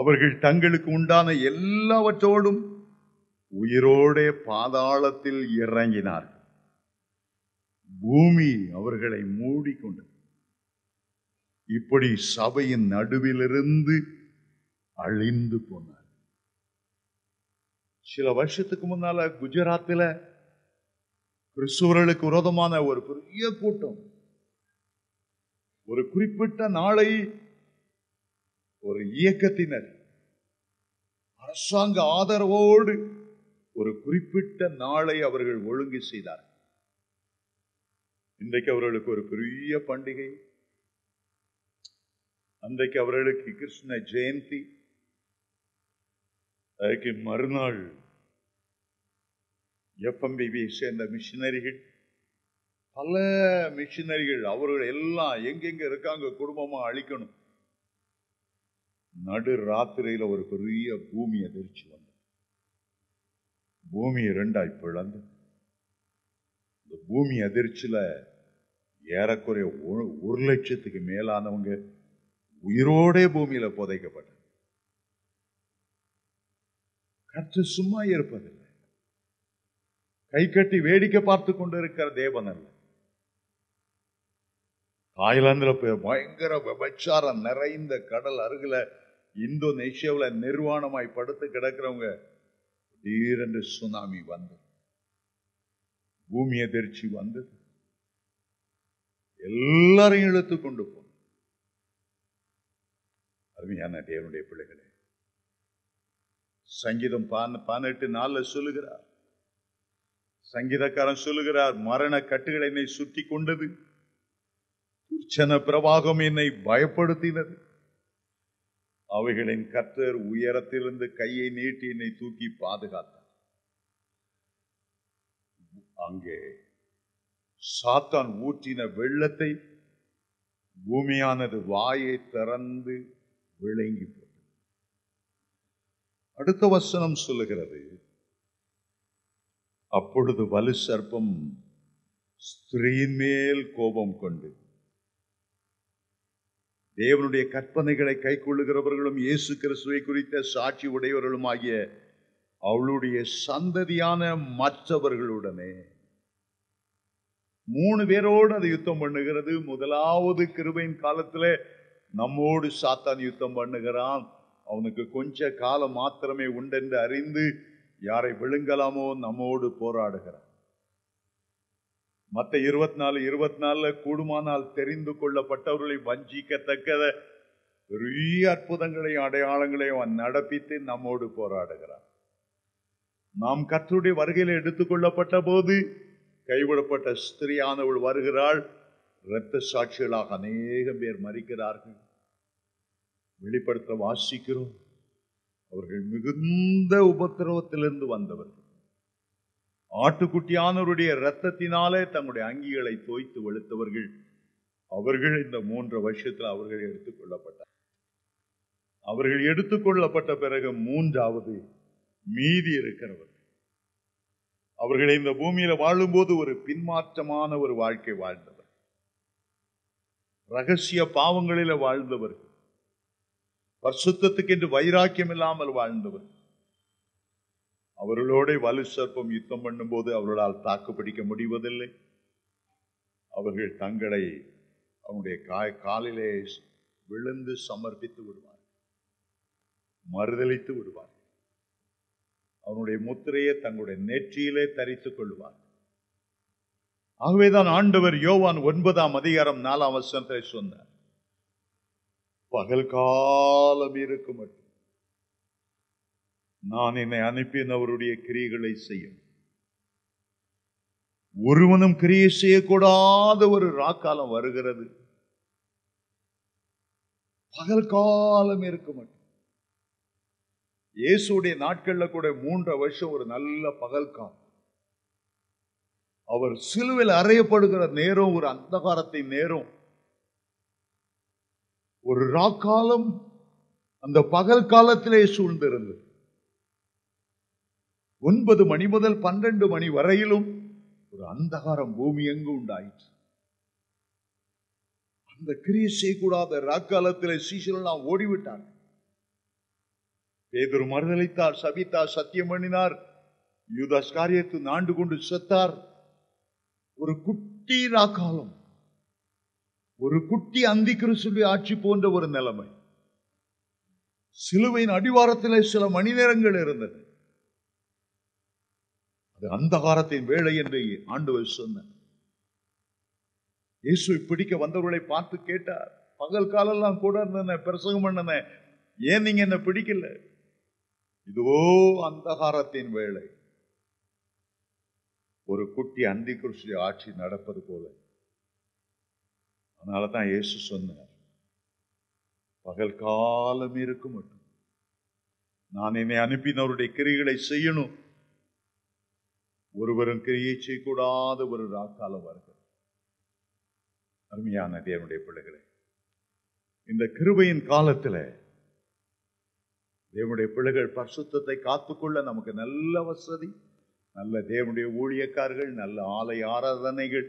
அவர்கள் தங்களுக்கு உண்டான எல்லாவற்றோடும் உயிரோட பாதாளத்தில் இறங்கினார்கள் பூமி அவர்களை மூடிக்கொண்டது இப்படி சபையின் நடுவிலிருந்து அழிந்து போனார் சில வருஷத்துக்கு முன்னால குஜராத்தில் கிறிஸ்துவர்களுக்கு விரோதமான ஒரு பெரிய கூட்டம் ஒரு குறிப்பிட்ட நாளை ஒரு இயக்கத்தினர் அரசாங்க ஆதரவோடு ஒரு குறிப்பிட்ட நாளை அவர்கள் ஒழுங்கு செய்தார்கள் இன்றைக்கு அவர்களுக்கு ஒரு பெரிய பண்டிகை அன்றைக்கு அவர்களுக்கு கிருஷ்ண ஜெயந்தி அதுக்கு மறுநாள் எஃப்எம்பிபியை சேர்ந்த மிஷினரிகள் பல மிஷினரிகள் அவர்கள் எல்லாம் எங்கெங்க இருக்காங்க குடும்பமா அழிக்கணும் நடு ராத்திரையில ஒரு பெரிய பூமி அதிர்ச்சி வந்தது பூமி ரெண்டாய் பிளந்து இந்த பூமி அதிர்ச்சியில் ஏறக்குறைய ஒரு ஒரு லட்சத்துக்கு மேலானவங்க உயிரோடே பூமியில் புதைக்கப்பட்ட கற்று சும்மா இருப்பதில்லை கை கட்டி வேடிக்கை பார்த்து கொண்டு இருக்கிற தேவன் அல்ல தாய்லாந்தில் பயங்கர விபச்சாரம் நிறைந்த கடல் அருகில் இந்தோனேஷியாவில் நிர்வாணமாய் படுத்து கிடக்கிறவங்க திடீரென்று சுனாமி வந்தது பூமி எதிர்ச்சி வந்தது எல்லாரையும் இழுத்து கொண்டு போகும் அருமையான தேவனுடைய பிள்ளைகளே சங்கீதம் பதினெட்டு நாளில் சொல்லுகிறார் சங்கீதக்காரன் சொல்லுகிறார் மரண கட்டுகளை என்னை சுற்றி கொண்டது துர்ச்சன பிரவாகம் என்னை பயப்படுத்தினது அவைகளின் கத்தர் உயரத்திலிருந்து கையை நீட்டி என்னை தூக்கி பாதுகாத்தார் அங்கே சாத்தான் ஊற்றின வெள்ளத்தை பூமியானது வாயை திறந்து விளங்கி போட்டது அடுத்த வசனம் சொல்லுகிறது அப்பொழுது வலு சர்ப்பம் ஸ்திரீன் மேல் கோபம் கொண்டு தேவனுடைய கற்பனைகளை கை கொள்ளுகிறவர்களும் இயேசு கிறிஸ்துவை குறித்த சாட்சி உடையவர்களும் ஆகிய அவளுடைய சந்ததியான மற்றவர்களுடனே மூணு பேரோடு அது யுத்தம் பண்ணுகிறது முதலாவது கிருபையின் காலத்துல நம்மோடு சாத்தான் யுத்தம் பண்ணுகிறான் அவனுக்கு கொஞ்ச காலம் மாத்திரமே உண்டென்று அறிந்து யாரை விழுங்கலாமோ நம்மோடு போராடுகிறான் மற்ற இருபத்தி நாலு இருபத்தி நாலுல கூடுமானால் தெரிந்து கொள்ளப்பட்டவர்களை வஞ்சிக்கத்தக்கத பெரிய அற்புதங்களையும் அடையாளங்களையும் அவன் நடப்பித்து நம்மோடு போராடுகிறான் நாம் கற்றுடைய வருகையில் எடுத்துக்கொள்ளப்பட்ட போது கைவிடப்பட்ட ஸ்திரியானவள் வருகிறாள் இரத்த சாட்சிகளாக அநேகம் பேர் மறிக்கிறார்கள் வெளிப்படுத்த வாசிக்கிறோம் அவர்கள் மிகுந்த உபத்திரவத்திலிருந்து வந்தவர்கள் ஆட்டுக்குட்டியானவருடைய இரத்தத்தினாலே தங்களுடைய அங்கிகளை தோய்த்து வெளுத்தவர்கள் அவர்கள் இந்த மூன்று வருஷத்தில் அவர்கள் எடுத்துக்கொள்ளப்பட்டார் அவர்கள் எடுத்துக்கொள்ளப்பட்ட பிறகு மூன்றாவது மீதி இருக்கிறவர்கள் அவர்கள் இந்த பூமியில வாழும்போது ஒரு பின்மாற்றமான ஒரு வாழ்க்கை வாழ்ந்தவர் ரகசிய பாவங்களில வாழ்ந்தவர் பர்சுத்தத்துக்கு என்று வைராக்கியம் இல்லாமல் வாழ்ந்தவர் அவர்களோட வலு சர்ப்பம் யுத்தம் பண்ணும்போது அவர்களால் தாக்கு பிடிக்க முடிவதில்லை அவர்கள் தங்களை அவனுடைய காய காலிலே விழுந்து சமர்ப்பித்து விடுவார் மறுதளித்து விடுவார் அவனுடைய முத்திரையை தங்களுடைய நெற்றியிலே தரித்துக் கொள்வார் ஆகவேதான் ஆண்டவர் யோவான் ஒன்பதாம் அதிகாரம் நாலாம் வசனத்தை சொன்னார் பகல் காலம் இருக்க மட்டும் நான் என்னை அனுப்பினவருடைய கிரியைகளை செய்யும் ஒருவனும் கிரியை செய்யக்கூடாத ஒரு ராக்காலம் வருகிறது பகல் காலம் இருக்க மட்டும் இயேசுடைய நாட்கள்ல கூட மூன்று வருஷம் ஒரு நல்ல காம் அவர் சிலுவில் அறையப்படுகிற நேரம் ஒரு அந்தகாரத்தை நேரம் ஒரு ராக்காலம் அந்த பகல் காலத்திலே சூழ்ந்திருந்தது ஒன்பது மணி முதல் பன்னெண்டு மணி வரையிலும் ஒரு அந்தகாரம் பூமி எங்கு உண்டாயிற்று அந்த கிரியை செய்யக்கூடாத ராக்காலத்திலே சீசனெல்லாம் ஓடிவிட்டார்கள் பேதர் மறுதளித்தார் சபித்தார் சத்தியம் பண்ணினார் யூதாஸ் காரியத்து நாண்டு கொண்டு செத்தார் ஒரு குட்டி ராக்காலம் ஒரு குட்டி அந்தி சொல்லி ஆட்சி போன்ற ஒரு நிலைமை சிலுவையின் அடிவாரத்தில் சில மணி நேரங்கள் இருந்தது அது அந்த காலத்தின் வேலை என்று ஆண்டவர் சொன்ன இயேசு பிடிக்க வந்தவர்களை பார்த்து கேட்டார் பகல் காலெல்லாம் கூட இருந்தன பிரசங்கம் பண்ணன ஏன் நீங்க என்ன பிடிக்கல இதுவோ அந்தகாரத்தின் வேலை ஒரு குட்டி அந்தி குருஷி ஆட்சி நடப்பது போல அதனால தான் இயேசு சொன்னார் பகல் காலம் இருக்க மட்டும் நான் என்னை அனுப்பினவருடைய கிரிகளை செய்யணும் ஒருவரும் கிரியை செய்யக்கூடாத ஒரு ராக்காலம் வருகிறது அருமையான தேவனுடைய பிள்ளைகளை இந்த கிருபையின் காலத்தில் தேவனுடைய பிள்ளைகள் பரிசுத்தத்தை காத்துக்கொள்ள நமக்கு நல்ல வசதி நல்ல தேவனுடைய ஊழியக்காரர்கள் நல்ல ஆலை ஆராதனைகள்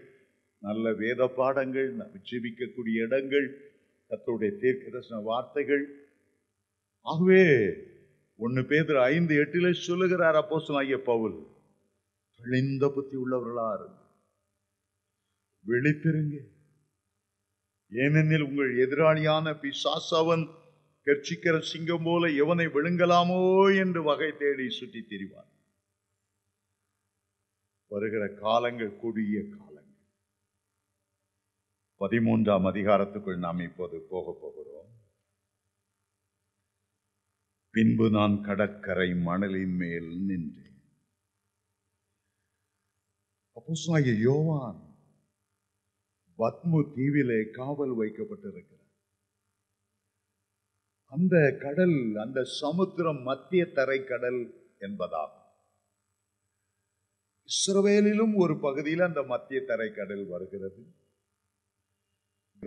நல்ல வேத பாடங்கள் ஜீவிக்கக்கூடிய இடங்கள் கத்தோடைய தீர்க்க தரிசன வார்த்தைகள் ஆகவே ஒன்று பேர் ஐந்து எட்டில் சொல்லுகிறார் அப்போஸ் ஆகிய பவுல் தெளிந்த புத்தி உள்ளவர்களா இருங்க விழித்திருங்க ஏனெனில் உங்கள் எதிராளியான பிசாசவன் கர்ச்சிக்கிற சிங்கம் போல எவனை விழுங்கலாமோ என்று வகை தேடி சுற்றி திரிவார் வருகிற காலங்கள் கொடிய காலங்கள் பதிமூன்றாம் அதிகாரத்துக்குள் நாம் இப்போது போக போகிறோம் பின்பு நான் கடற்கரை மணலின் மேல் நின்றேன் அப்போசாகிய யோவான் பத்மு தீவிலே காவல் வைக்கப்பட்டிருக்கிறார் அந்த கடல் அந்த சமுத்திரம் மத்திய தரைக்கடல் என்பதாகும் இஸ்ரவேலிலும் ஒரு பகுதியில் அந்த மத்திய தரைக்கடல் வருகிறது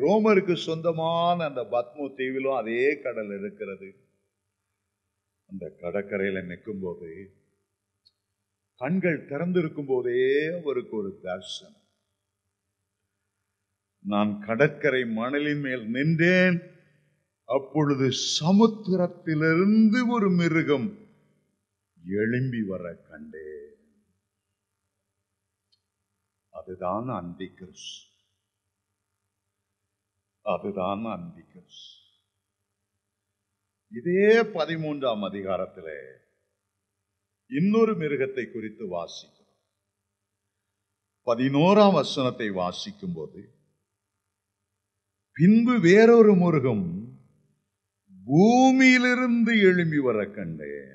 ரோமருக்கு சொந்தமான அந்த பத்மு தீவிலும் அதே கடல் இருக்கிறது அந்த கடற்கரையில் நிற்கும் போது கண்கள் திறந்திருக்கும் போதே அவருக்கு ஒரு தர்சனம் நான் கடற்கரை மணலின் மேல் நின்றேன் அப்பொழுது சமுத்திரத்திலிருந்து ஒரு மிருகம் எழும்பி வர கண்டே அதுதான் அந்தி அதுதான் அந்தி இதே பதிமூன்றாம் அதிகாரத்தில் இன்னொரு மிருகத்தை குறித்து வாசிக்கிறோம் பதினோராம் வசனத்தை வாசிக்கும் போது பின்பு வேறொரு மிருகம் பூமியிலிருந்து எழும்பி வர கண்டேன்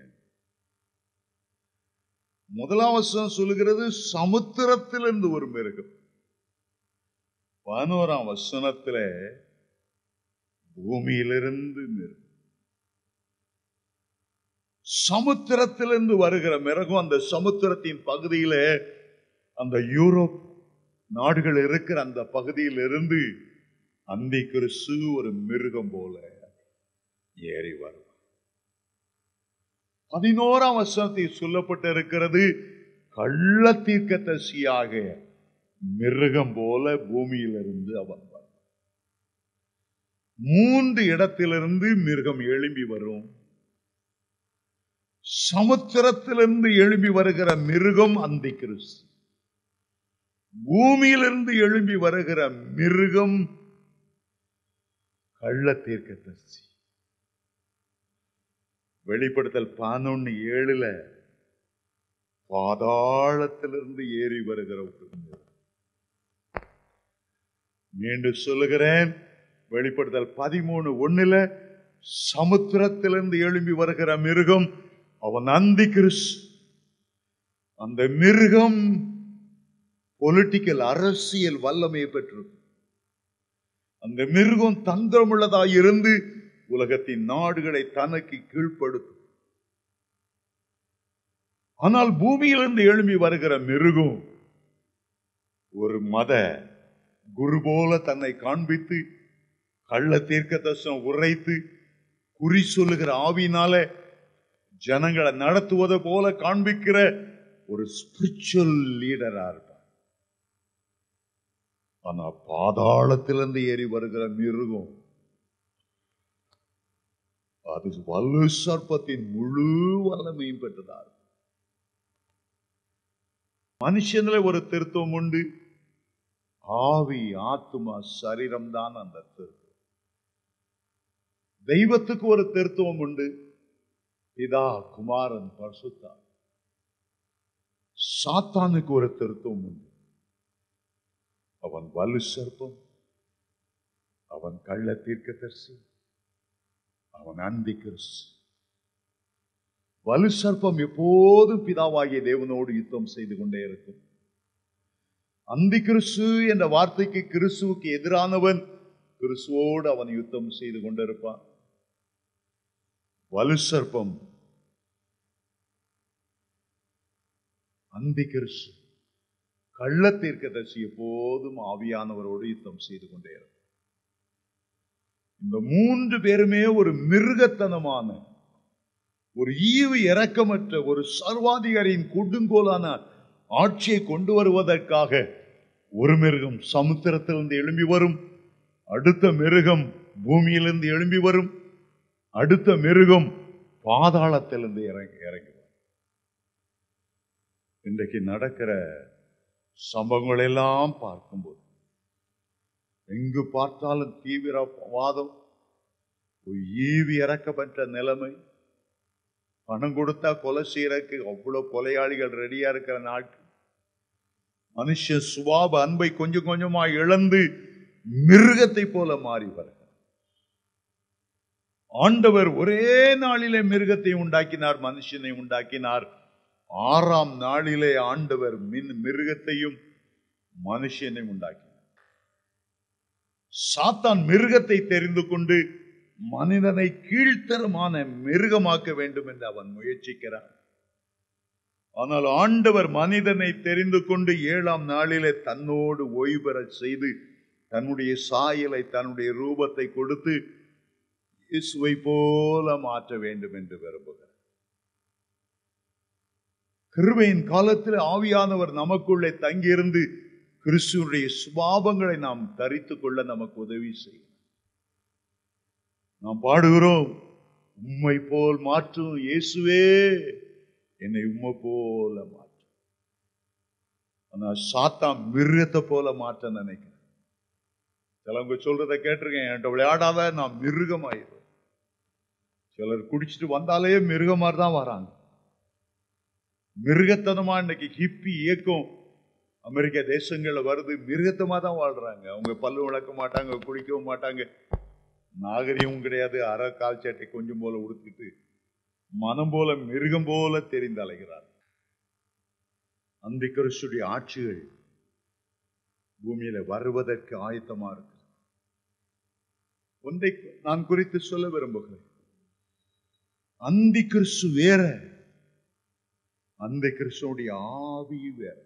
முதலாம் சொல்லுகிறது சமுத்திரத்திலிருந்து ஒரு மிருகம் பதினோராம் வசனத்துல பூமியிலிருந்து மிருகம் சமுத்திரத்திலிருந்து வருகிற மிருகம் அந்த சமுத்திரத்தின் பகுதியில அந்த யூரோப் நாடுகள் இருக்கிற அந்த பகுதியிலிருந்து அந்த கிறிஸ்து ஒரு மிருகம் போல ஏறி வருவார் பதினோராம் சொல்லப்பட்டு இருக்கிறது கள்ள தீர்க்க தசியாக மிருகம் போல பூமியிலிருந்து அவன் மூன்று இடத்திலிருந்து மிருகம் எழும்பி வரும் சமுத்திரத்திலிருந்து எழும்பி வருகிற மிருகம் அந்த கிறிஸ்து பூமியிலிருந்து எழும்பி வருகிற மிருகம் கள்ள தீர்க்கதரிசி வெளிப்படுத்தல் பதினொன்று ஏழில் பாதாளத்திலிருந்து ஏறி வருகிற மீண்டும் சொல்லுகிறேன் வெளிப்படுத்தல் பதிமூணு ஒன்னுல சமுத்திரத்திலிருந்து எழும்பி வருகிற மிருகம் அவன் அந்தி கிறிஸ் அந்த மிருகம் பொலிட்டிக்கல் அரசியல் வல்லமையை பெற்று அந்த மிருகம் தந்திரமுள்ளதாக இருந்து உலகத்தின் நாடுகளை தனக்கு கீழ்ப்படுத்தும் ஆனால் பூமியிலிருந்து எழும்பி வருகிற மிருகம் ஒரு மத குரு போல தன்னை காண்பித்து கள்ள தீர்க்க தசம் உரைத்து குறி சொல்லுகிற ஆவினால ஜனங்களை நடத்துவது போல காண்பிக்கிற ஒரு ஸ்பிரிச்சுவல் லீடரா இருப்பார் ஆனா பாதாளத்திலிருந்து ஏறி வருகிற மிருகம் அது வலு சர்ப்பத்தின் முழு வல்லமையும் பெற்றதார் மனுஷனில் ஒரு திருத்தம் உண்டு ஆவி ஆத்மா சரீரம் தான் அந்த திருத்தம் தெய்வத்துக்கு ஒரு திருத்தம் உண்டு இதா குமாரன் பரிசுத்தார் சாத்தானுக்கு ஒரு திருத்தம் உண்டு அவன் வலு சர்ப்பம் அவன் கள்ள தீர்க்கதரிசி அவன் அன்பி கிறிஸ்து வலு சர்ப்பம் எப்போதும் பிதாவாகிய தேவனோடு யுத்தம் செய்து கொண்டே இருக்கும் அந்தி கிறிஸ்து என்ற வார்த்தைக்கு கிறிஸ்துவுக்கு எதிரானவன் கிறிஸ்துவோடு அவன் யுத்தம் செய்து கொண்டிருப்பான் வலு சர்ப்பம் அந்தி கிறிஸ்து கள்ள தீர்க்கதர்சி எப்போதும் ஆவியானவரோடு யுத்தம் செய்து கொண்டே இருக்கும் இந்த மூன்று பேருமே ஒரு மிருகத்தனமான ஒரு ஈவு இறக்கமற்ற ஒரு சர்வாதிகாரியின் கொடுங்கோலான ஆட்சியை கொண்டு வருவதற்காக ஒரு மிருகம் சமுத்திரத்திலிருந்து எழும்பி வரும் அடுத்த மிருகம் பூமியிலிருந்து எழும்பி வரும் அடுத்த மிருகம் பாதாளத்திலிருந்து இறங்கி இறங்கி வரும் இன்றைக்கு நடக்கிற சம்பவங்கள் எல்லாம் பார்க்கும்போது எங்கு பார்த்தாலும் தீவிரவாதம் ஈவி இறக்கப்பட்ட நிலைமை பணம் கொடுத்தா கொலை செய்யறதுக்கு அவ்வளோ கொலையாளிகள் ரெடியா இருக்கிற நாட்கள் மனுஷ சுவாப அன்பை கொஞ்சம் கொஞ்சமா இழந்து மிருகத்தை போல மாறி வர ஆண்டவர் ஒரே நாளிலே மிருகத்தை உண்டாக்கினார் மனுஷனை உண்டாக்கினார் ஆறாம் நாளிலே ஆண்டவர் மின் மிருகத்தையும் மனுஷனை உண்டாக்கினார் சாத்தான் மிருகத்தை தெரிந்து கொண்டு மனிதனை கீழ்த்தரமான மிருகமாக்க வேண்டும் என்று அவன் முயற்சிக்கிறான் ஆனால் ஆண்டவர் மனிதனை தெரிந்து கொண்டு ஏழாம் நாளிலே தன்னோடு ஓய்வு பெற செய்து தன்னுடைய சாயலை தன்னுடைய ரூபத்தை கொடுத்து இயேசுவை போல மாற்ற வேண்டும் என்று விரும்புகிறார் கிருபையின் காலத்தில் ஆவியானவர் நமக்குள்ளே தங்கியிருந்து கிறிஸ்துவனுடைய சுபாவங்களை நாம் தரித்து கொள்ள நமக்கு உதவி செய்யும் நாம் பாடுகிறோம் உம்மை போல் மாற்றும் இயேசுவே என்னை உம்மை போல மாற்றும் ஆனால் சாத்தா மிருகத்தை போல மாற்ற நினைக்கிறேன் சிலவங்க சொல்றத கேட்டிருக்கேன் என்கிட்ட விளையாடாத நான் மிருகமாயிடுவேன் சிலர் குடிச்சிட்டு வந்தாலே மிருகமாக தான் வராங்க மிருகத்தனமா இன்னைக்கு ஹிப்பி இயக்கம் அமெரிக்க தேசங்களில் வருது மிருகத்தமாக தான் வாழ்கிறாங்க அவங்க பல்லு வளர்க்க மாட்டாங்க குடிக்கவும் மாட்டாங்க நாகரிகமும் கிடையாது அற கால் சட்டை கொஞ்சம் போல உடுத்திட்டு மனம் போல மிருகம் போல தெரிந்து அலைகிறார் அந்த கிறிஸ்துடைய ஆட்சிகள் பூமியில வருவதற்கு ஆயத்தமா இருக்கு ஒன்றை நான் குறித்து சொல்ல விரும்புகிறேன் அந்தி கிறிஸ்து வேற அந்த கிறிஸ்துடைய ஆவி வேற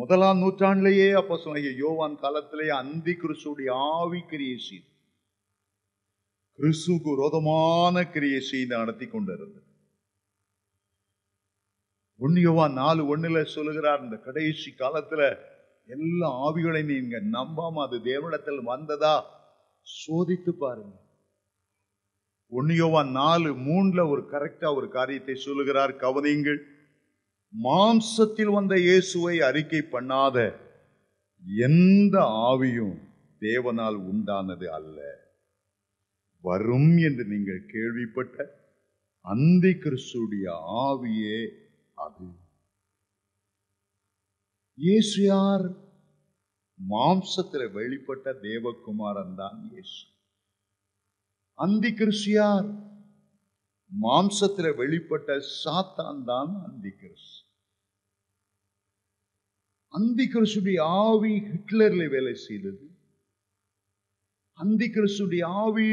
முதலாம் நூற்றாண்டிலேயே அப்போ சொன்ன யோவான் காலத்திலேயே அந்தி கிறிஸ்துடைய ஆவி கிரியை செய்து கிறிஸ்துக்கு விரோதமான கிரியை செய்து நடத்தி கொண்டிருந்தது ஒன்னியோவா நாலு ஒண்ணுல சொல்லுகிறார் இந்த கடைசி காலத்துல எல்லா ஆவிகளையும் நீங்க நம்பாம அது தேவனிடத்தில் வந்ததா சோதித்து பாருங்க ஒன்னியோவா நாலு மூணுல ஒரு கரெக்டா ஒரு காரியத்தை சொல்லுகிறார் கவனியுங்கள் மாம்சத்தில் வந்த இயேசுவை அறிக்கை பண்ணாத எந்த ஆவியும் தேவனால் உண்டானது அல்ல வரும் என்று நீங்கள் கேள்விப்பட்ட அந்த கிறிஸ்துடைய ஆவியே அது இயேசு யார் மாம்சத்தில் வெளிப்பட்ட தேவகுமாரன் தான் இயேசு அந்தி கிறிஸ்து யார் மாம்சத்தில் வெளிப்பட்ட சாத்தான் தான் அந்திகிறிஸ் அந்திகிறிஸ்துடைய ஆவி ஹிட்லரில் வேலை செய்தது அந்திகிறிஸ்துடைய ஆவி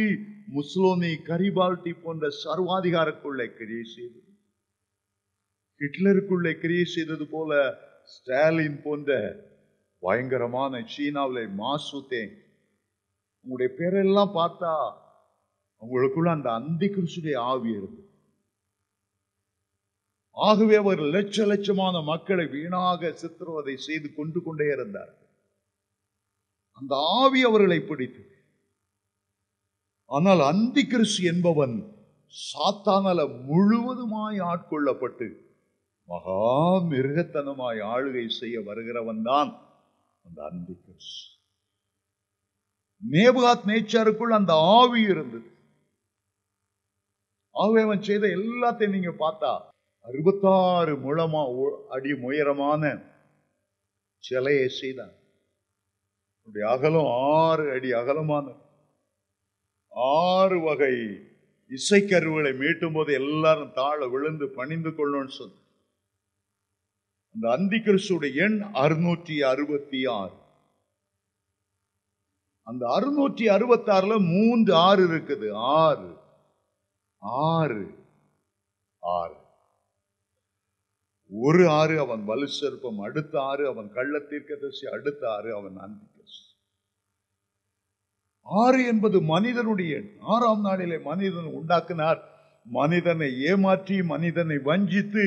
முஸ்லோனி கரிபால்டி போன்ற சர்வாதிகாரக்குள்ளே கிரியை செய்தது ஹிட்லருக்குள்ளே கிரியை செய்தது போல ஸ்டாலின் போன்ற பயங்கரமான சீனாவில் மாசுத்தேன் உங்களுடைய பேரெல்லாம் பார்த்தா அவங்களுக்குள்ள அந்த அந்தி கிறிஸ்துடைய ஆவி இருக்கு ஆகவே அவர் லட்ச லட்சமான மக்களை வீணாக சித்திரவதை செய்து கொண்டு கொண்டே இருந்தார் அந்த ஆவி அவர்களை பிடித்து ஆனால் அந்தி கிறிஸ்து என்பவன் சாத்தானல முழுவதுமாய் ஆட்கொள்ளப்பட்டு மகா மிருகத்தனமாய் ஆளுகை செய்ய வருகிறவன் தான் அந்த அந்தி கிறிஸ்து நேபுகாத் நேச்சாருக்குள் அந்த ஆவி இருந்தது ஆகவே அவன் செய்த எல்லாத்தையும் நீங்க பார்த்தா அறுபத்தாறு முழமா அடி உயரமான சிலையை செய்தான் அகலம் ஆறு அடி அகலமான ஆறு வகை இசைக்கருவுகளை மீட்டும் போது எல்லாரும் தாழ விழுந்து பணிந்து கொள்ளணும்னு சொன்ன அந்த அந்தி கிருஷ்ணுடைய எண் அறுநூற்றி அறுபத்தி ஆறு அந்த அறுநூற்றி அறுபத்தி ஆறுல மூன்று ஆறு இருக்குது ஆறு ஆறு ஆறு ஒரு ஆறு அவன் வலு சிறப்பம் அடுத்த ஆறு அவன் கள்ள தீர்க்கதரிசி அடுத்த ஆறு அவன் அந்திகஸ் ஆறு என்பது மனிதனுடைய ஆறாம் நாளிலே மனிதன் உண்டாக்கினார் மனிதனை ஏமாற்றி மனிதனை வஞ்சித்து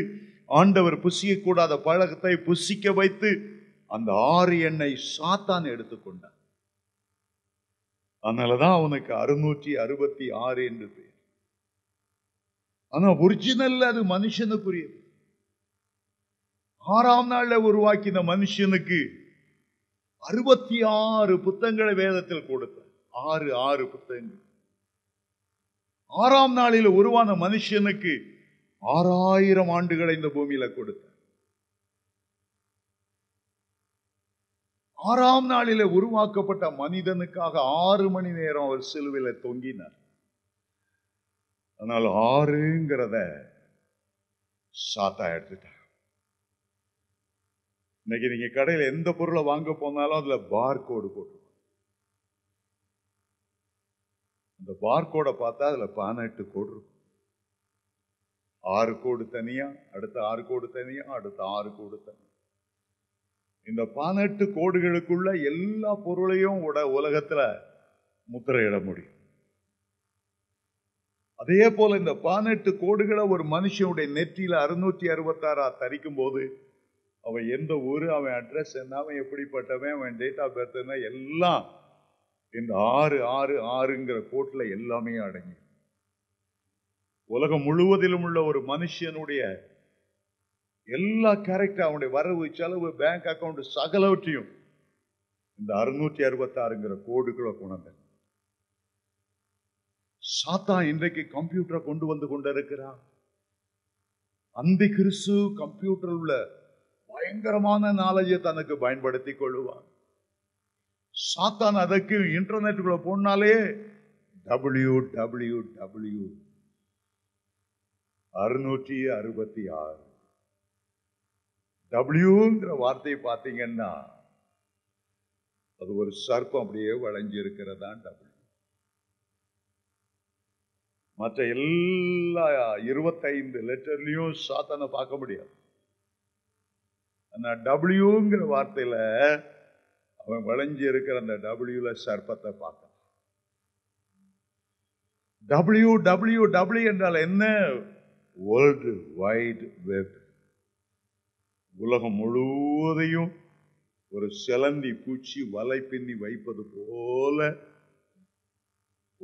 ஆண்டவர் புசிக்கக்கூடாத பழகத்தை புசிக்க வைத்து அந்த ஆறு எண்ணை சாத்தான் எடுத்துக்கொண்டான் அதனாலதான் அவனுக்கு அறுநூற்றி அறுபத்தி ஆறு என்று ஆனா ஒரிஜினல் அது மனுஷனுக்குரியது ஆறாம் நாள்ல உருவாக்கின மனுஷனுக்கு அறுபத்தி ஆறு புத்தகங்களை வேதத்தில் கொடுத்த ஆறு ஆறு புத்தகங்கள் ஆறாம் நாளில் உருவான மனுஷனுக்கு ஆறாயிரம் ஆண்டுகளை இந்த பூமியில கொடுத்த ஆறாம் நாளில உருவாக்கப்பட்ட மனிதனுக்காக ஆறு மணி நேரம் அவர் சிலுவையில் தொங்கினார் ஆனால் ஆறுங்கிறத சாத்தா எடுத்துட்டான் இன்னைக்கு நீங்கள் கடையில் எந்த பொருளை வாங்க போனாலும் அதில் பார்கோடு இந்த அந்த கோடை பார்த்தா அதில் பதினெட்டு கோடு இருக்கும் ஆறு கோடு தனியாக அடுத்த ஆறு கோடு தனியாக அடுத்த ஆறு கோடு தனியாக இந்த பதினெட்டு கோடுகளுக்குள்ள எல்லா பொருளையும் உட உலகத்தில் முத்திரையிட முடியும் அதே போல இந்த பதினெட்டு கோடுகளை ஒரு மனுஷனுடைய நெற்றியில் அறுநூற்றி அறுபத்தாறா தரிக்கும் போது அவன் எந்த ஊர் அவன் அட்ரஸ் என்ன அவன் எப்படிப்பட்டவன் அவன் டேட் ஆஃப் பர்த் என்ன எல்லாம் இந்த ஆறு ஆறு ஆறுங்கிற கோட்டில் எல்லாமே அடங்கி உலகம் முழுவதிலும் உள்ள ஒரு மனுஷனுடைய எல்லா கேரக்டர் அவனுடைய வரவு செலவு பேங்க் அக்கௌண்ட் சகலவற்றையும் இந்த அறுநூற்றி அறுபத்தாறுங்கிற கோடுகளை கொண்டேன் சாத்தா இன்றைக்கு கம்ப்யூட்டரை கொண்டு வந்து கொண்டிருக்கிறார் அந்தி கிறிஸ்து கம்ப்யூட்டர் உள்ள பயங்கரமான நாலேஜை தனக்கு பயன்படுத்தி கொள்ளுவான் சாத்தான் அதற்கு இன்டர்நெட்டுக்குள்ள போனாலே டபிள்யூ டபிள்யூ டபிள்யூ அறுநூற்றி அறுபத்தி ஆறு டபிள்யூங்கிற வார்த்தையை பார்த்தீங்கன்னா அது ஒரு சர்ப்பம் அப்படியே வளைஞ்சிருக்கிறதான் டபிள்யூ மற்ற எல்லா இருபத்தைந்து லெட்டர்லையும் சாத்தனை பார்க்க முடியாது ஆனால் டபிள்யூங்கிற வார்த்தையில் அவன் விளைஞ்சி இருக்கிற அந்த டபிள்யூல சர்ப்பத்தை பார்க்க டபிள்யூ டபிள்யூ டபிள்யூ என்றால் என்ன வேர்ல்டு வைடு வெப் உலகம் முழுவதையும் ஒரு செலந்தி பூச்சி வலை பின்னி வைப்பது போல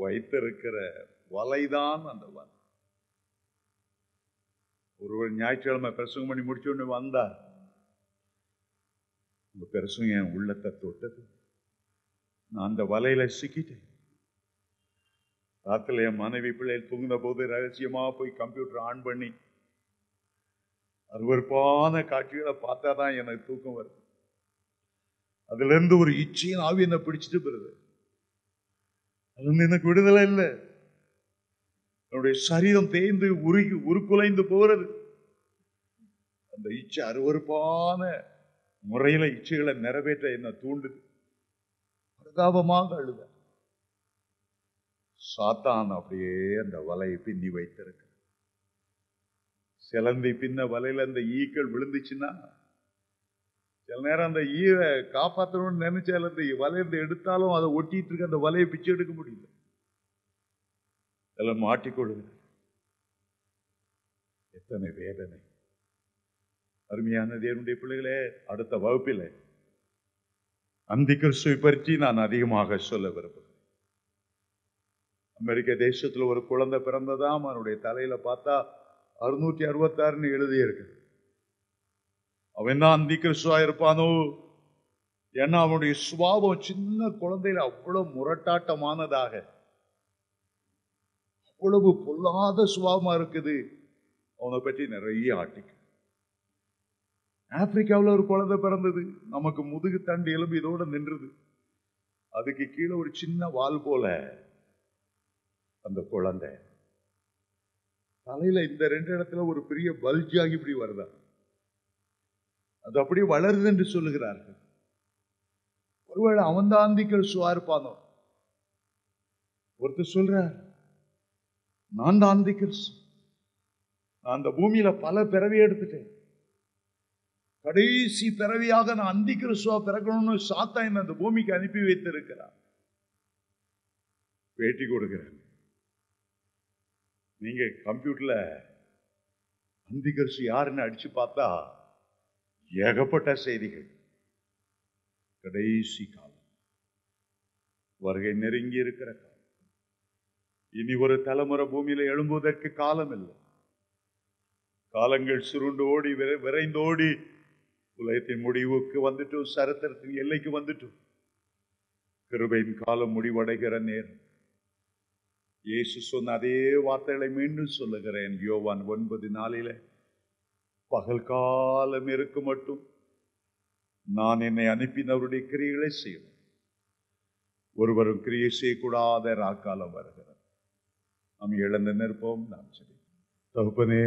வைத்திருக்கிற வலைதான் அந்த வலை ஒருவர் ஞாயிற்றுக்கிழமை பிரசங்கம் பண்ணி உடனே வந்தார் உங்க பிரசங்க என் உள்ளத்தை தொட்டது நான் அந்த வலையில சிக்கிட்டேன் ராத்திரில என் மனைவி பிள்ளைகள் தூங்கின போது ரகசியமா போய் கம்ப்யூட்டர் ஆன் பண்ணி அருவறுப்பான காட்சிகளை பார்த்தா தான் எனக்கு தூக்கம் வருது அதுல இருந்து ஒரு இச்சையும் ஆவி என்ன பிடிச்சிட்டு போயிருது அது எனக்கு விடுதலை இல்லை என்னுடைய சரீரம் தேய்ந்து உருகி உருக்குலைந்து போகிறது அந்த இச்சை அருவறுப்பான முறையில் இச்சைகளை நிறைவேற்ற என்ன தூண்டுது பிரதாபமாக அழுத சாத்தான் அப்படியே அந்த வலையை பின்னி வைத்திருக்கிறது சிலந்தி பின்ன வலையில் அந்த ஈக்கள் விழுந்துச்சுன்னா சில நேரம் அந்த ஈரை காப்பாற்றணும்னு நினைச்சால அந்த வலையிலிருந்து எடுத்தாலும் அதை ஒட்டிட்டு இருக்க அந்த வலையை பிச்சு எடுக்க முடியல எல்லாம் மாட்டிக்கொள்ளுகிறார் எத்தனை வேதனை அருமையான தேவனுடைய பிள்ளைகளே அடுத்த வகுப்பில் அந்தி கிறிஸ்துவை பற்றி நான் அதிகமாக சொல்ல விரும்புகிறேன் அமெரிக்க தேசத்தில் ஒரு குழந்தை பிறந்ததாம் அவனுடைய தலையில் பார்த்தா அறுநூற்றி அறுபத்தாறுன்னு எழுதியிருக்கு அவன் தான் அந்தி கிறிஸ்துவா இருப்பானோ ஏன்னா அவனுடைய சுபாவம் சின்ன குழந்தையில அவ்வளோ முரட்டாட்டமானதாக எவ்வளவு பொல்லாத சுபாவமா இருக்குது அவனை பற்றி நிறைய ஆட்டிக்கு ஆப்பிரிக்காவில் ஒரு குழந்தை பிறந்தது நமக்கு முதுகு தண்டு எலும்பு இதோட நின்றுது அதுக்கு கீழே ஒரு சின்ன வால் போல அந்த குழந்தை தலையில இந்த ரெண்டு இடத்துல ஒரு பெரிய பல்ஜாகி இப்படி வருதா அது அப்படியே வளருது என்று சொல்லுகிறார்கள் ஒருவேளை அவன் தான் சுவா இருப்பானோ ஒருத்தர் சொல்றார் நான் தான் தி கிறிஸ்து நான் அந்த பூமியில பல பிறவி எடுத்துட்டேன் கடைசி பிறவியாக நான் அந்தி கிறிஸ்துவா பிறக்கணும்னு சாத்தா என்ன அந்த பூமிக்கு அனுப்பி வைத்திருக்கிறார் பேட்டி கொடுக்கிறேன் நீங்க கம்ப்யூட்டர்ல அந்தி கிறிஸ்து யாருன்னு அடிச்சு பார்த்தா ஏகப்பட்ட செய்திகள் கடைசி காலம் வருகை நெருங்கி இருக்கிற காலம் இனி ஒரு தலைமுறை பூமியில எழும்புவதற்கு காலம் இல்லை காலங்கள் சுருண்டு ஓடி விரைந்தோடி உலகத்தின் முடிவுக்கு வந்துட்டோம் சரத்திரத்தின் எல்லைக்கு வந்துட்டோம் கிருபையின் காலம் முடிவடைகிற நேரம் இயேசு சொன்ன அதே வார்த்தைகளை மீண்டும் சொல்லுகிறேன் யோவான் ஒன்பது நாளில பகல் காலம் இருக்கு மட்டும் நான் என்னை அனுப்பினவருடைய கிரியைகளை செய்வேன் ஒருவரும் கிரியை செய்யக்கூடாத ராக்காலம் வருகிறார் நாம் எழுந்து நிற்போம் நாம் சரி தகுப்பனே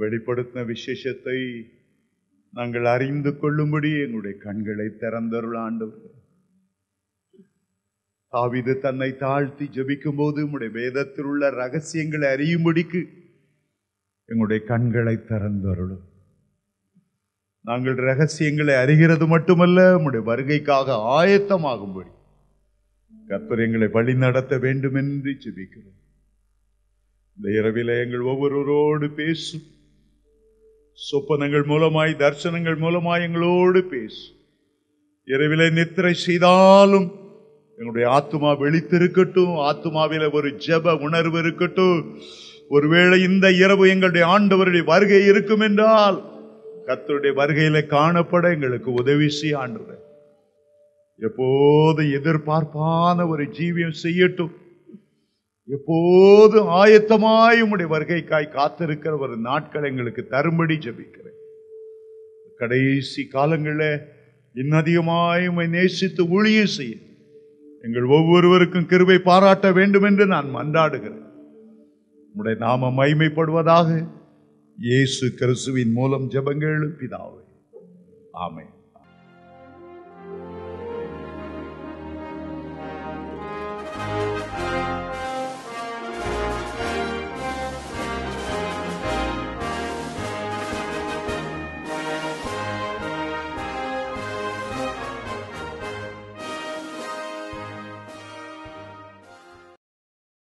வெளிப்படுத்தின விசேஷத்தை நாங்கள் அறிந்து கொள்ளும்படி எங்களுடைய கண்களை திறந்தருள் ஆண்டு தாவிது தன்னை தாழ்த்தி ஜபிக்கும் போது உங்களுடைய வேதத்தில் உள்ள ரகசியங்களை அறியும்படிக்கு எங்களுடைய கண்களை திறந்தருளும் நாங்கள் ரகசியங்களை அறிகிறது மட்டுமல்ல உங்களுடைய வருகைக்காக ஆயத்தமாகும்படி கத்தர் எங்களை வழி நடத்த வேண்டும் என்று ஜெபிக்கிறோம் இந்த இரவில எங்கள் ஒவ்வொருவரோடு பேசும் சொப்பனங்கள் மூலமாய் தர்சனங்கள் மூலமாய் எங்களோடு பேசும் இரவில நித்திரை செய்தாலும் எங்களுடைய ஆத்மா வெளித்திருக்கட்டும் ஆத்மாவில ஒரு ஜப உணர்வு இருக்கட்டும் ஒருவேளை இந்த இரவு எங்களுடைய ஆண்டவருடைய வருகை இருக்கும் என்றால் கத்தருடைய வருகையில காணப்பட எங்களுக்கு உதவி செய்ய ஆண்டுவேன் எப்போது எதிர்பார்ப்பான ஒரு ஜீவியம் செய்யட்டும் எப்போது ஆயத்தமாய் உடைய வருகைக்காய் காத்திருக்கிற ஒரு நாட்கள் எங்களுக்கு தரும்படி ஜபிக்கிறேன் கடைசி காலங்களில் இன்னதிகமாய் நேசித்து ஊழிய செய்ய எங்கள் ஒவ்வொருவருக்கும் கிருவை பாராட்ட வேண்டும் என்று நான் மன்றாடுகிறேன் உடைய நாம மைமைப்படுவதாக இயேசு கிறிஸ்துவின் மூலம் ஜபங்கள் பிதாவை ஆமை